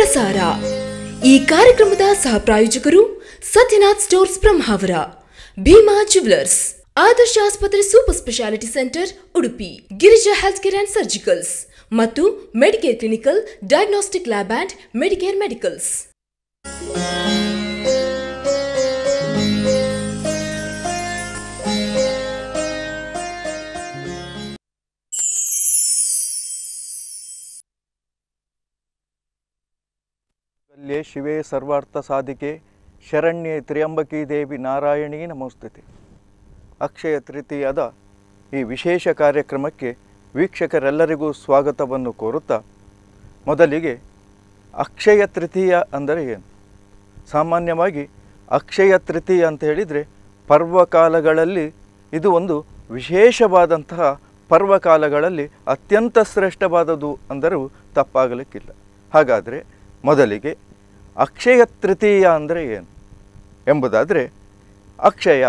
ಪ್ರಸಾರ ಈ ಕಾರ್ಯಕ್ರಮದ ಸಹ ಪ್ರಾಯೋಜಕರು ಸತ್ಯನಾಥ್ ಸ್ಟೋರ್ಸ್ ಬ್ರಹ್ಮಾವರ ಭೀಮಾ ಜುವೆಲರ್ಸ್ ಆದರ್ಶ ಆಸ್ಪತ್ರೆ super speciality centre Udupi Girija health care and surgicals ಮತ್ತು medicare clinical diagnostic lab and medicare medicals ಶ್ರೀಶೈಲ್ಯೆ ಶಿವೇ ಸರ್ವಾರ್ಥ ಸಾಧಿಕೆ ಶರಣ್ಯೆ ತ್ರಿಯಂಬಕಿ ದೇವಿ ನಾರಾಯಣಿ ನಮೋಸ್ತುತಿ ಅಕ್ಷಯ ತೃತೀಯದ ಈ ವಿಶೇಷ ಕಾರ್ಯಕ್ರಮಕ್ಕೆ ವೀಕ್ಷಕರೆಲ್ಲರಿಗೂ ಸ್ವಾಗತವನ್ನು ಕೋರುತ್ತಾ ಮೊದಲಿಗೆ ಅಕ್ಷಯ ತೃತೀಯ ಅಂದರೆ ಏನು ಸಾಮಾನ್ಯವಾಗಿ ಅಕ್ಷಯ ತೃತೀಯ ಅಂತ ಹೇಳಿದರೆ ಪರ್ವಕಾಲಗಳಲ್ಲಿ ಇದು ಒಂದು ವಿಶೇಷವಾದಂತಹ ಪರ್ವಕಾಲಗಳಲ್ಲಿ ಅತ್ಯಂತ ಶ್ರೇಷ್ಠವಾದದ್ದು ಅಂದರೂ ತಪ್ಪಾಗಲಿಕ್ಕಿಲ್ಲ ಹಾಗಾದರೆ ಮೊದಲಿಗೆ ಅಕ್ಷಯ ತೃತೀಯ ಅಂದರೆ ಏನು ಎಂಬುದಾದರೆ ಅಕ್ಷಯ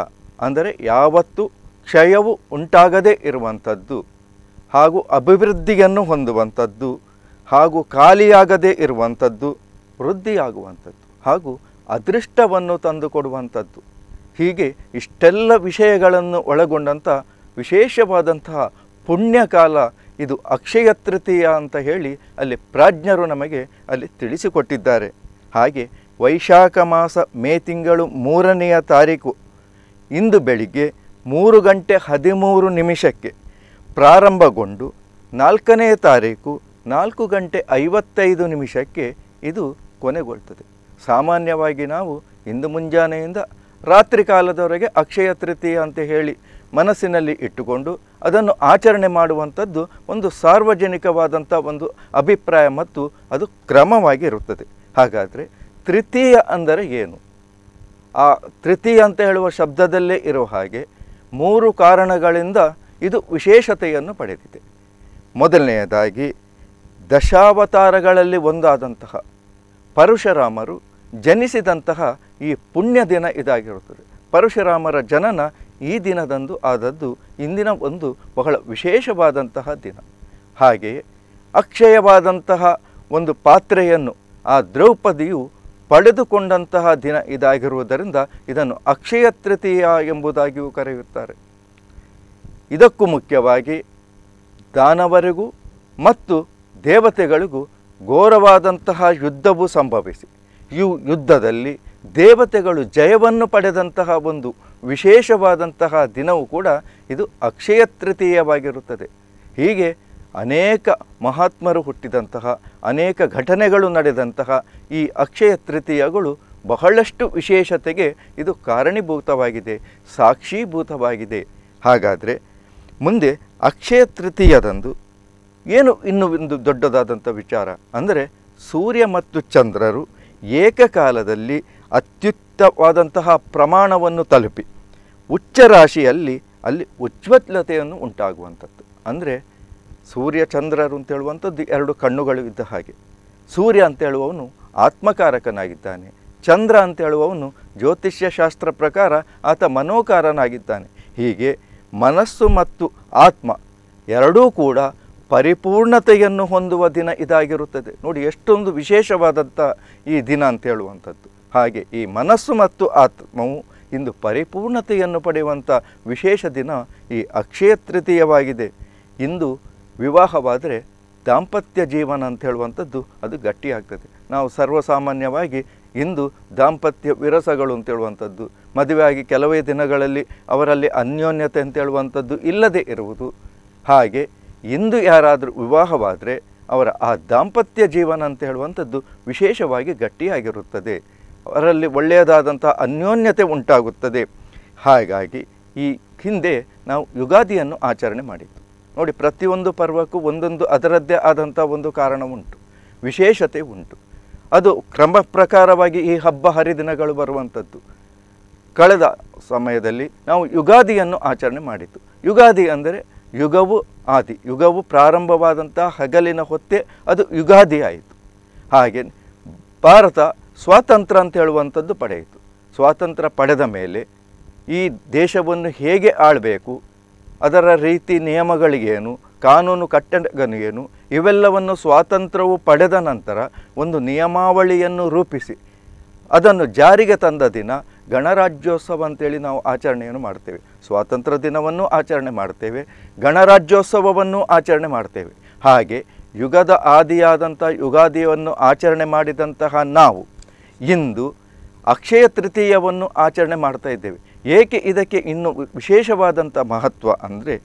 ಅಂದರೆ ಯಾವತ್ತು ಕ್ಷಯವು ಉಂಟಾಗದೇ ಇರುವಂಥದ್ದು ಹಾಗೂ ಅಭಿವೃದ್ಧಿಯನ್ನು ಹೊಂದುವಂಥದ್ದು ಹಾಗೂ ಖಾಲಿಯಾಗದೇ ಇರುವಂಥದ್ದು ವೃದ್ಧಿಯಾಗುವಂಥದ್ದು ಹಾಗೂ ಅದೃಷ್ಟವನ್ನು ತಂದುಕೊಡುವಂಥದ್ದು ಹೀಗೆ ಇಷ್ಟೆಲ್ಲ ವಿಷಯಗಳನ್ನು ಒಳಗೊಂಡಂಥ ವಿಶೇಷವಾದಂತಹ ಪುಣ್ಯಕಾಲ ಇದು ಅಕ್ಷಯ ತೃತೀಯ ಅಂತ ಹೇಳಿ ಅಲ್ಲಿ ಪ್ರಾಜ್ಞರು ನಮಗೆ ಅಲ್ಲಿ ತಿಳಿಸಿಕೊಟ್ಟಿದ್ದಾರೆ ಹಾಗೆ ವೈಶಾಖ ಮಾಸ ಮೇ ತಿಂಗಳು ಮೂರನೆಯ ತಾರೀಕು ಇಂದು ಬೆಳಿಗ್ಗೆ ಮೂರು ಗಂಟೆ ಹದಿಮೂರು ನಿಮಿಷಕ್ಕೆ ಪ್ರಾರಂಭಗೊಂಡು ನಾಲ್ಕನೆಯ ತಾರೀಕು ನಾಲ್ಕು ಗಂಟೆ ಐವತ್ತೈದು ನಿಮಿಷಕ್ಕೆ ಇದು ಕೊನೆಗೊಳ್ತದೆ ಸಾಮಾನ್ಯವಾಗಿ ನಾವು ಇಂದು ಮುಂಜಾನೆಯಿಂದ ರಾತ್ರಿ ಕಾಲದವರೆಗೆ ಅಕ್ಷಯ ತೃತೀಯ ಅಂತ ಹೇಳಿ ಮನಸ್ಸಿನಲ್ಲಿ ಇಟ್ಟುಕೊಂಡು ಅದನ್ನು ಆಚರಣೆ ಮಾಡುವಂಥದ್ದು ಒಂದು ಸಾರ್ವಜನಿಕವಾದಂಥ ಒಂದು ಅಭಿಪ್ರಾಯ ಮತ್ತು ಅದು ಕ್ರಮವಾಗಿರುತ್ತದೆ ಹಾಗಾದರೆ ತೃತೀಯ ಅಂದರೆ ಏನು ಆ ತೃತೀಯ ಅಂತ ಹೇಳುವ ಶಬ್ದದಲ್ಲೇ ಇರುವ ಹಾಗೆ ಮೂರು ಕಾರಣಗಳಿಂದ ಇದು ವಿಶೇಷತೆಯನ್ನು ಪಡೆದಿದೆ ಮೊದಲನೆಯದಾಗಿ ದಶಾವತಾರಗಳಲ್ಲಿ ಒಂದಾದಂತಹ ಪರಶುರಾಮರು ಜನಿಸಿದಂತಹ ಈ ಪುಣ್ಯ ದಿನ ಇದಾಗಿರುತ್ತದೆ ಪರಶುರಾಮರ ಜನನ ಈ ದಿನದಂದು ಆದದ್ದು ಇಂದಿನ ಒಂದು ಬಹಳ ವಿಶೇಷವಾದಂತಹ ದಿನ ಹಾಗೆಯೇ ಅಕ್ಷಯವಾದಂತಹ ಒಂದು ಪಾತ್ರೆಯನ್ನು ಆ ದ್ರೌಪದಿಯು ಪಡೆದುಕೊಂಡಂತಹ ದಿನ ಇದಾಗಿರುವುದರಿಂದ ಇದನ್ನು ಅಕ್ಷಯ ತೃತೀಯ ಎಂಬುದಾಗಿಯೂ ಕರೆಯುತ್ತಾರೆ ಇದಕ್ಕೂ ಮುಖ್ಯವಾಗಿ ದಾನವರಿಗೂ ಮತ್ತು ದೇವತೆಗಳಿಗೂ ಘೋರವಾದಂತಹ ಯುದ್ಧವು ಸಂಭವಿಸಿ ಈ ಯುದ್ಧದಲ್ಲಿ ದೇವತೆಗಳು ಜಯವನ್ನು ಪಡೆದಂತಹ ಒಂದು ವಿಶೇಷವಾದಂತಹ ದಿನವೂ ಕೂಡ ಇದು ಅಕ್ಷಯ ತೃತೀಯವಾಗಿರುತ್ತದೆ ಹೀಗೆ ಅನೇಕ ಮಹಾತ್ಮರು ಹುಟ್ಟಿದಂತಹ ಅನೇಕ ಘಟನೆಗಳು ನಡೆದಂತಹ ಈ ಅಕ್ಷಯ ತೃತೀಯಗಳು ಬಹಳಷ್ಟು ವಿಶೇಷತೆಗೆ ಇದು ಕಾರಣೀಭೂತವಾಗಿದೆ ಸಾಕ್ಷೀಭೂತವಾಗಿದೆ ಹಾಗಾದರೆ ಮುಂದೆ ಅಕ್ಷಯ ತೃತೀಯದಂದು ಏನು ಇನ್ನು ಒಂದು ದೊಡ್ಡದಾದಂಥ ವಿಚಾರ ಅಂದರೆ ಸೂರ್ಯ ಮತ್ತು ಚಂದ್ರರು ಏಕಕಾಲದಲ್ಲಿ ಅತ್ಯುತ್ತವಾದಂತಹ ಪ್ರಮಾಣವನ್ನು ತಲುಪಿ ಉಚ್ಚ ರಾಶಿಯಲ್ಲಿ ಅಲ್ಲಿ ಉಜ್ವಲತೆಯನ್ನು ಉಂಟಾಗುವಂಥದ್ದು ಅಂದರೆ ಸೂರ್ಯ ಚಂದ್ರರು ಅಂತ ಹೇಳುವಂಥದ್ದು ಎರಡು ಕಣ್ಣುಗಳು ಇದ್ದ ಹಾಗೆ ಸೂರ್ಯ ಅಂತ ಹೇಳುವವನು ಆತ್ಮಕಾರಕನಾಗಿದ್ದಾನೆ ಚಂದ್ರ ಅಂತ ಹೇಳುವವನು ಜ್ಯೋತಿಷ್ಯ ಶಾಸ್ತ್ರ ಪ್ರಕಾರ ಆತ ಮನೋಕಾರನಾಗಿದ್ದಾನೆ ಹೀಗೆ ಮನಸ್ಸು ಮತ್ತು ಆತ್ಮ ಎರಡೂ ಕೂಡ ಪರಿಪೂರ್ಣತೆಯನ್ನು ಹೊಂದುವ ದಿನ ಇದಾಗಿರುತ್ತದೆ ನೋಡಿ ಎಷ್ಟೊಂದು ವಿಶೇಷವಾದಂಥ ಈ ದಿನ ಅಂತ ಹೇಳುವಂಥದ್ದು ಹಾಗೆ ಈ ಮನಸ್ಸು ಮತ್ತು ಆತ್ಮವು ಇಂದು ಪರಿಪೂರ್ಣತೆಯನ್ನು ಪಡೆಯುವಂಥ ವಿಶೇಷ ದಿನ ಈ ಅಕ್ಷಯ ತೃತೀಯವಾಗಿದೆ ಇಂದು ವಿವಾಹವಾದರೆ ದಾಂಪತ್ಯ ಜೀವನ ಅಂತ ಹೇಳುವಂಥದ್ದು ಅದು ಗಟ್ಟಿಯಾಗ್ತದೆ ನಾವು ಸರ್ವಸಾಮಾನ್ಯವಾಗಿ ಇಂದು ದಾಂಪತ್ಯ ವಿರಸಗಳು ಅಂತ ಹೇಳುವಂಥದ್ದು ಮದುವೆಯಾಗಿ ಕೆಲವೇ ದಿನಗಳಲ್ಲಿ ಅವರಲ್ಲಿ ಅನ್ಯೋನ್ಯತೆ ಅಂತ ಹೇಳುವಂಥದ್ದು ಇಲ್ಲದೆ ಇರುವುದು ಹಾಗೆ ಇಂದು ಯಾರಾದರೂ ವಿವಾಹವಾದರೆ ಅವರ ಆ ದಾಂಪತ್ಯ ಜೀವನ ಅಂತ ಹೇಳುವಂಥದ್ದು ವಿಶೇಷವಾಗಿ ಗಟ್ಟಿಯಾಗಿರುತ್ತದೆ ಅವರಲ್ಲಿ ಒಳ್ಳೆಯದಾದಂಥ ಅನ್ಯೋನ್ಯತೆ ಉಂಟಾಗುತ್ತದೆ ಹಾಗಾಗಿ ಈ ಹಿಂದೆ ನಾವು ಯುಗಾದಿಯನ್ನು ಆಚರಣೆ ಮಾಡಿದ್ದು ನೋಡಿ ಪ್ರತಿಯೊಂದು ಪರ್ವಕ್ಕೂ ಒಂದೊಂದು ಅದರದ್ದೇ ಆದಂಥ ಒಂದು ಕಾರಣ ಉಂಟು ವಿಶೇಷತೆ ಉಂಟು ಅದು ಕ್ರಮ ಪ್ರಕಾರವಾಗಿ ಈ ಹಬ್ಬ ಹರಿದಿನಗಳು ಬರುವಂಥದ್ದು ಕಳೆದ ಸಮಯದಲ್ಲಿ ನಾವು ಯುಗಾದಿಯನ್ನು ಆಚರಣೆ ಮಾಡಿತು ಯುಗಾದಿ ಅಂದರೆ ಯುಗವು ಆದಿ ಯುಗವು ಪ್ರಾರಂಭವಾದಂಥ ಹಗಲಿನ ಹೊತ್ತೆ ಅದು ಯುಗಾದಿ ಆಯಿತು ಹಾಗೆ ಭಾರತ ಸ್ವಾತಂತ್ರ್ಯ ಅಂತ ಹೇಳುವಂಥದ್ದು ಪಡೆಯಿತು ಸ್ವಾತಂತ್ರ್ಯ ಪಡೆದ ಮೇಲೆ ಈ ದೇಶವನ್ನು ಹೇಗೆ ಆಳಬೇಕು ಅದರ ರೀತಿ ನಿಯಮಗಳಿಗೇನು ಕಾನೂನು ಏನು ಇವೆಲ್ಲವನ್ನು ಸ್ವಾತಂತ್ರ್ಯವು ಪಡೆದ ನಂತರ ಒಂದು ನಿಯಮಾವಳಿಯನ್ನು ರೂಪಿಸಿ ಅದನ್ನು ಜಾರಿಗೆ ತಂದ ದಿನ ಗಣರಾಜ್ಯೋತ್ಸವ ಅಂತೇಳಿ ನಾವು ಆಚರಣೆಯನ್ನು ಮಾಡ್ತೇವೆ ಸ್ವಾತಂತ್ರ್ಯ ದಿನವನ್ನು ಆಚರಣೆ ಮಾಡ್ತೇವೆ ಗಣರಾಜ್ಯೋತ್ಸವವನ್ನು ಆಚರಣೆ ಮಾಡ್ತೇವೆ ಹಾಗೆ ಯುಗದ ಆದಿಯಾದಂಥ ಯುಗಾದಿಯನ್ನು ಆಚರಣೆ ಮಾಡಿದಂತಹ ನಾವು ಇಂದು ಅಕ್ಷಯ ತೃತೀಯವನ್ನು ಆಚರಣೆ ಮಾಡ್ತಾ ಇದ್ದೇವೆ ಏಕೆ ಇದಕ್ಕೆ ಇನ್ನು ವಿಶೇಷವಾದಂಥ ಮಹತ್ವ ಅಂದರೆ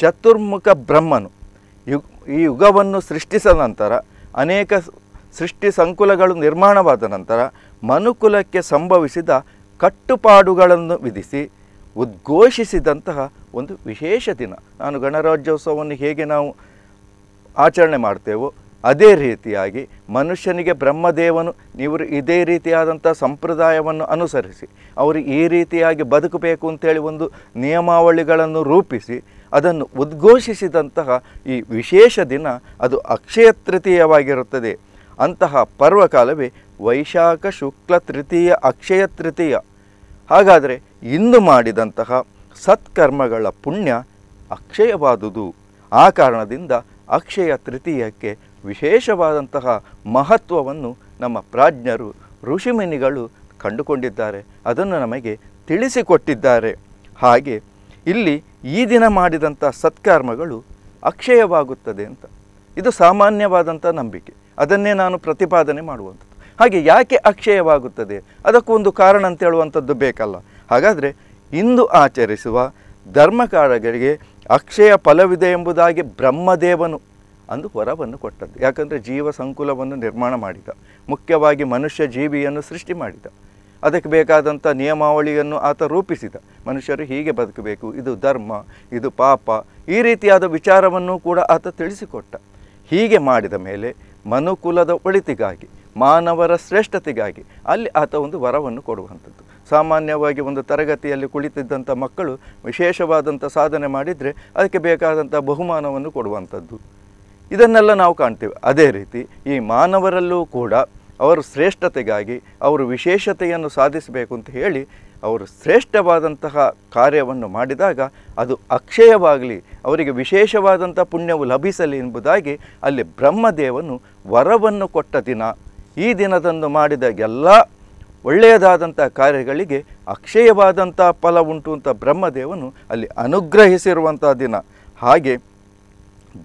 ಚತುರ್ಮುಖ ಬ್ರಹ್ಮನು ಯುಗ್ ಈ ಯುಗವನ್ನು ಸೃಷ್ಟಿಸಿದ ನಂತರ ಅನೇಕ ಸೃಷ್ಟಿ ಸಂಕುಲಗಳು ನಿರ್ಮಾಣವಾದ ನಂತರ ಮನುಕುಲಕ್ಕೆ ಸಂಭವಿಸಿದ ಕಟ್ಟುಪಾಡುಗಳನ್ನು ವಿಧಿಸಿ ಉದ್ಘೋಷಿಸಿದಂತಹ ಒಂದು ವಿಶೇಷ ದಿನ ನಾನು ಗಣರಾಜ್ಯೋತ್ಸವವನ್ನು ಹೇಗೆ ನಾವು ಆಚರಣೆ ಮಾಡ್ತೇವೋ ಅದೇ ರೀತಿಯಾಗಿ ಮನುಷ್ಯನಿಗೆ ಬ್ರಹ್ಮದೇವನು ನೀವು ಇದೇ ರೀತಿಯಾದಂಥ ಸಂಪ್ರದಾಯವನ್ನು ಅನುಸರಿಸಿ ಅವರು ಈ ರೀತಿಯಾಗಿ ಬದುಕಬೇಕು ಅಂತೇಳಿ ಒಂದು ನಿಯಮಾವಳಿಗಳನ್ನು ರೂಪಿಸಿ ಅದನ್ನು ಉದ್ಘೋಷಿಸಿದಂತಹ ಈ ವಿಶೇಷ ದಿನ ಅದು ಅಕ್ಷಯ ತೃತೀಯವಾಗಿರುತ್ತದೆ ಅಂತಹ ಪರ್ವಕಾಲವೇ ವೈಶಾಖ ಶುಕ್ಲ ತೃತೀಯ ಅಕ್ಷಯ ತೃತೀಯ ಹಾಗಾದರೆ ಇಂದು ಮಾಡಿದಂತಹ ಸತ್ಕರ್ಮಗಳ ಪುಣ್ಯ ಅಕ್ಷಯವಾದುದು ಆ ಕಾರಣದಿಂದ ಅಕ್ಷಯ ತೃತೀಯಕ್ಕೆ ವಿಶೇಷವಾದಂತಹ ಮಹತ್ವವನ್ನು ನಮ್ಮ ಪ್ರಾಜ್ಞರು ಋಷಿಮುನಿಗಳು ಕಂಡುಕೊಂಡಿದ್ದಾರೆ ಅದನ್ನು ನಮಗೆ ತಿಳಿಸಿಕೊಟ್ಟಿದ್ದಾರೆ ಹಾಗೆ ಇಲ್ಲಿ ಈ ದಿನ ಮಾಡಿದಂಥ ಸತ್ಕರ್ಮಗಳು ಅಕ್ಷಯವಾಗುತ್ತದೆ ಅಂತ ಇದು ಸಾಮಾನ್ಯವಾದಂಥ ನಂಬಿಕೆ ಅದನ್ನೇ ನಾನು ಪ್ರತಿಪಾದನೆ ಮಾಡುವಂಥದ್ದು ಹಾಗೆ ಯಾಕೆ ಅಕ್ಷಯವಾಗುತ್ತದೆ ಅದಕ್ಕೂ ಒಂದು ಕಾರಣ ಅಂತ ಹೇಳುವಂಥದ್ದು ಬೇಕಲ್ಲ ಹಾಗಾದರೆ ಇಂದು ಆಚರಿಸುವ ಧರ್ಮಕಾರಗಳಿಗೆ ಅಕ್ಷಯ ಫಲವಿದೆ ಎಂಬುದಾಗಿ ಬ್ರಹ್ಮದೇವನು ಅಂದು ವರವನ್ನು ಕೊಟ್ಟದ್ದು ಯಾಕಂದರೆ ಜೀವ ಸಂಕುಲವನ್ನು ನಿರ್ಮಾಣ ಮಾಡಿದ ಮುಖ್ಯವಾಗಿ ಮನುಷ್ಯ ಜೀವಿಯನ್ನು ಸೃಷ್ಟಿ ಮಾಡಿದ ಅದಕ್ಕೆ ಬೇಕಾದಂಥ ನಿಯಮಾವಳಿಯನ್ನು ಆತ ರೂಪಿಸಿದ ಮನುಷ್ಯರು ಹೀಗೆ ಬದುಕಬೇಕು ಇದು ಧರ್ಮ ಇದು ಪಾಪ ಈ ರೀತಿಯಾದ ವಿಚಾರವನ್ನು ಕೂಡ ಆತ ತಿಳಿಸಿಕೊಟ್ಟ ಹೀಗೆ ಮಾಡಿದ ಮೇಲೆ ಮನುಕುಲದ ಒಳಿತಿಗಾಗಿ ಮಾನವರ ಶ್ರೇಷ್ಠತೆಗಾಗಿ ಅಲ್ಲಿ ಆತ ಒಂದು ವರವನ್ನು ಕೊಡುವಂಥದ್ದು ಸಾಮಾನ್ಯವಾಗಿ ಒಂದು ತರಗತಿಯಲ್ಲಿ ಕುಳಿತಿದ್ದಂಥ ಮಕ್ಕಳು ವಿಶೇಷವಾದಂಥ ಸಾಧನೆ ಮಾಡಿದರೆ ಅದಕ್ಕೆ ಬೇಕಾದಂಥ ಬಹುಮಾನವನ್ನು ಕೊಡುವಂಥದ್ದು ಇದನ್ನೆಲ್ಲ ನಾವು ಕಾಣ್ತೇವೆ ಅದೇ ರೀತಿ ಈ ಮಾನವರಲ್ಲೂ ಕೂಡ ಅವರು ಶ್ರೇಷ್ಠತೆಗಾಗಿ ಅವರು ವಿಶೇಷತೆಯನ್ನು ಸಾಧಿಸಬೇಕು ಅಂತ ಹೇಳಿ ಅವರು ಶ್ರೇಷ್ಠವಾದಂತಹ ಕಾರ್ಯವನ್ನು ಮಾಡಿದಾಗ ಅದು ಅಕ್ಷಯವಾಗಲಿ ಅವರಿಗೆ ವಿಶೇಷವಾದಂಥ ಪುಣ್ಯವು ಲಭಿಸಲಿ ಎಂಬುದಾಗಿ ಅಲ್ಲಿ ಬ್ರಹ್ಮದೇವನು ವರವನ್ನು ಕೊಟ್ಟ ದಿನ ಈ ದಿನದಂದು ಮಾಡಿದ ಎಲ್ಲ ಒಳ್ಳೆಯದಾದಂಥ ಕಾರ್ಯಗಳಿಗೆ ಅಕ್ಷಯವಾದಂಥ ಫಲ ಉಂಟು ಅಂತ ಬ್ರಹ್ಮದೇವನು ಅಲ್ಲಿ ಅನುಗ್ರಹಿಸಿರುವಂಥ ದಿನ ಹಾಗೆ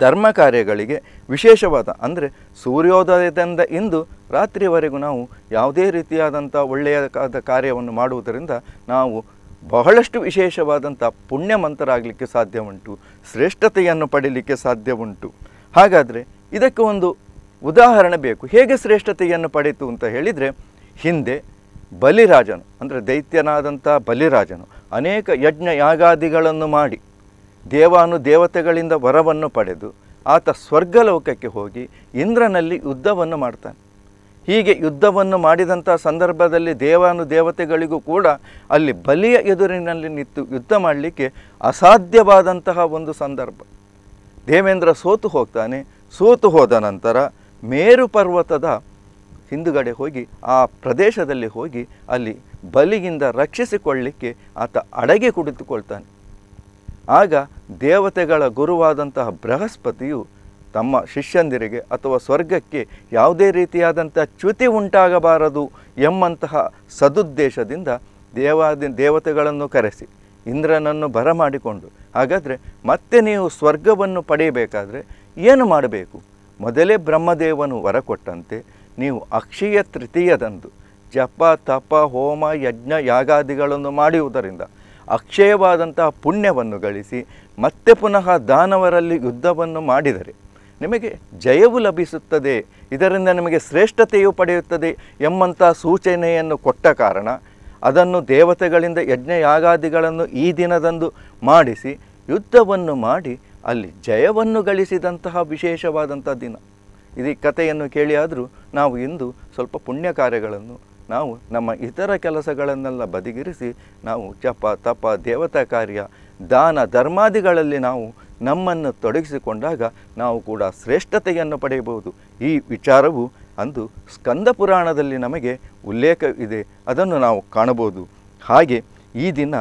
ಧರ್ಮ ಕಾರ್ಯಗಳಿಗೆ ವಿಶೇಷವಾದ ಅಂದರೆ ಸೂರ್ಯೋದಯದಿಂದ ಇಂದು ರಾತ್ರಿವರೆಗೂ ನಾವು ಯಾವುದೇ ರೀತಿಯಾದಂಥ ಒಳ್ಳೆಯದಾದ ಕಾರ್ಯವನ್ನು ಮಾಡುವುದರಿಂದ ನಾವು ಬಹಳಷ್ಟು ವಿಶೇಷವಾದಂಥ ಪುಣ್ಯಮಂತರಾಗಲಿಕ್ಕೆ ಸಾಧ್ಯ ಉಂಟು ಶ್ರೇಷ್ಠತೆಯನ್ನು ಪಡೀಲಿಕ್ಕೆ ಸಾಧ್ಯ ಉಂಟು ಹಾಗಾದರೆ ಇದಕ್ಕೆ ಒಂದು ಉದಾಹರಣೆ ಬೇಕು ಹೇಗೆ ಶ್ರೇಷ್ಠತೆಯನ್ನು ಪಡೆಯಿತು ಅಂತ ಹೇಳಿದರೆ ಹಿಂದೆ ಬಲಿರಾಜನು ಅಂದರೆ ದೈತ್ಯನಾದಂಥ ಬಲಿರಾಜನು ಅನೇಕ ಯಜ್ಞ ಯಾಗಾದಿಗಳನ್ನು ಮಾಡಿ ದೇವಾನು ದೇವತೆಗಳಿಂದ ವರವನ್ನು ಪಡೆದು ಆತ ಸ್ವರ್ಗಲೋಕಕ್ಕೆ ಹೋಗಿ ಇಂದ್ರನಲ್ಲಿ ಯುದ್ಧವನ್ನು ಮಾಡ್ತಾನೆ ಹೀಗೆ ಯುದ್ಧವನ್ನು ಮಾಡಿದಂಥ ಸಂದರ್ಭದಲ್ಲಿ ದೇವಾನು ದೇವತೆಗಳಿಗೂ ಕೂಡ ಅಲ್ಲಿ ಬಲಿಯ ಎದುರಿನಲ್ಲಿ ನಿಂತು ಯುದ್ಧ ಮಾಡಲಿಕ್ಕೆ ಅಸಾಧ್ಯವಾದಂತಹ ಒಂದು ಸಂದರ್ಭ ದೇವೇಂದ್ರ ಸೋತು ಹೋಗ್ತಾನೆ ಸೋತು ಹೋದ ನಂತರ ಮೇರು ಪರ್ವತದ ಹಿಂದುಗಡೆ ಹೋಗಿ ಆ ಪ್ರದೇಶದಲ್ಲಿ ಹೋಗಿ ಅಲ್ಲಿ ಬಲಿಯಿಂದ ರಕ್ಷಿಸಿಕೊಳ್ಳಲಿಕ್ಕೆ ಆತ ಅಡಗಿ ಕುಳಿತುಕೊಳ್ತಾನೆ ಆಗ ದೇವತೆಗಳ ಗುರುವಾದಂತಹ ಬೃಹಸ್ಪತಿಯು ತಮ್ಮ ಶಿಷ್ಯಂದಿರಿಗೆ ಅಥವಾ ಸ್ವರ್ಗಕ್ಕೆ ಯಾವುದೇ ರೀತಿಯಾದಂಥ ಚ್ಯುತಿ ಉಂಟಾಗಬಾರದು ಎಂಬಂತಹ ಸದುದ್ದೇಶದಿಂದ ದೇವಾದಿ ದೇವತೆಗಳನ್ನು ಕರೆಸಿ ಇಂದ್ರನನ್ನು ಬರಮಾಡಿಕೊಂಡು ಹಾಗಾದರೆ ಮತ್ತೆ ನೀವು ಸ್ವರ್ಗವನ್ನು ಪಡೆಯಬೇಕಾದರೆ ಏನು ಮಾಡಬೇಕು ಮೊದಲೇ ಬ್ರಹ್ಮದೇವನು ವರ ಕೊಟ್ಟಂತೆ ನೀವು ಅಕ್ಷಯ ತೃತೀಯದಂದು ಜಪ ತಪ ಹೋಮ ಯಜ್ಞ ಯಾಗಾದಿಗಳನ್ನು ಮಾಡುವುದರಿಂದ ಅಕ್ಷಯವಾದಂತಹ ಪುಣ್ಯವನ್ನು ಗಳಿಸಿ ಮತ್ತೆ ಪುನಃ ದಾನವರಲ್ಲಿ ಯುದ್ಧವನ್ನು ಮಾಡಿದರೆ ನಿಮಗೆ ಜಯವು ಲಭಿಸುತ್ತದೆ ಇದರಿಂದ ನಿಮಗೆ ಶ್ರೇಷ್ಠತೆಯು ಪಡೆಯುತ್ತದೆ ಎಂಬಂಥ ಸೂಚನೆಯನ್ನು ಕೊಟ್ಟ ಕಾರಣ ಅದನ್ನು ದೇವತೆಗಳಿಂದ ಯಜ್ಞಯಾಗಾದಿಗಳನ್ನು ಈ ದಿನದಂದು ಮಾಡಿಸಿ ಯುದ್ಧವನ್ನು ಮಾಡಿ ಅಲ್ಲಿ ಜಯವನ್ನು ಗಳಿಸಿದಂತಹ ವಿಶೇಷವಾದಂಥ ದಿನ ಇದೀ ಕಥೆಯನ್ನು ಕೇಳಿಯಾದರೂ ನಾವು ಇಂದು ಸ್ವಲ್ಪ ಪುಣ್ಯ ಕಾರ್ಯಗಳನ್ನು ನಾವು ನಮ್ಮ ಇತರ ಕೆಲಸಗಳನ್ನೆಲ್ಲ ಬದಿಗಿರಿಸಿ ನಾವು ಜಪ ತಪ ದೇವತಾ ಕಾರ್ಯ ದಾನ ಧರ್ಮಾದಿಗಳಲ್ಲಿ ನಾವು ನಮ್ಮನ್ನು ತೊಡಗಿಸಿಕೊಂಡಾಗ ನಾವು ಕೂಡ ಶ್ರೇಷ್ಠತೆಯನ್ನು ಪಡೆಯಬಹುದು ಈ ವಿಚಾರವು ಅಂದು ಸ್ಕಂದ ಪುರಾಣದಲ್ಲಿ ನಮಗೆ ಉಲ್ಲೇಖವಿದೆ ಅದನ್ನು ನಾವು ಕಾಣಬಹುದು ಹಾಗೆ ಈ ದಿನ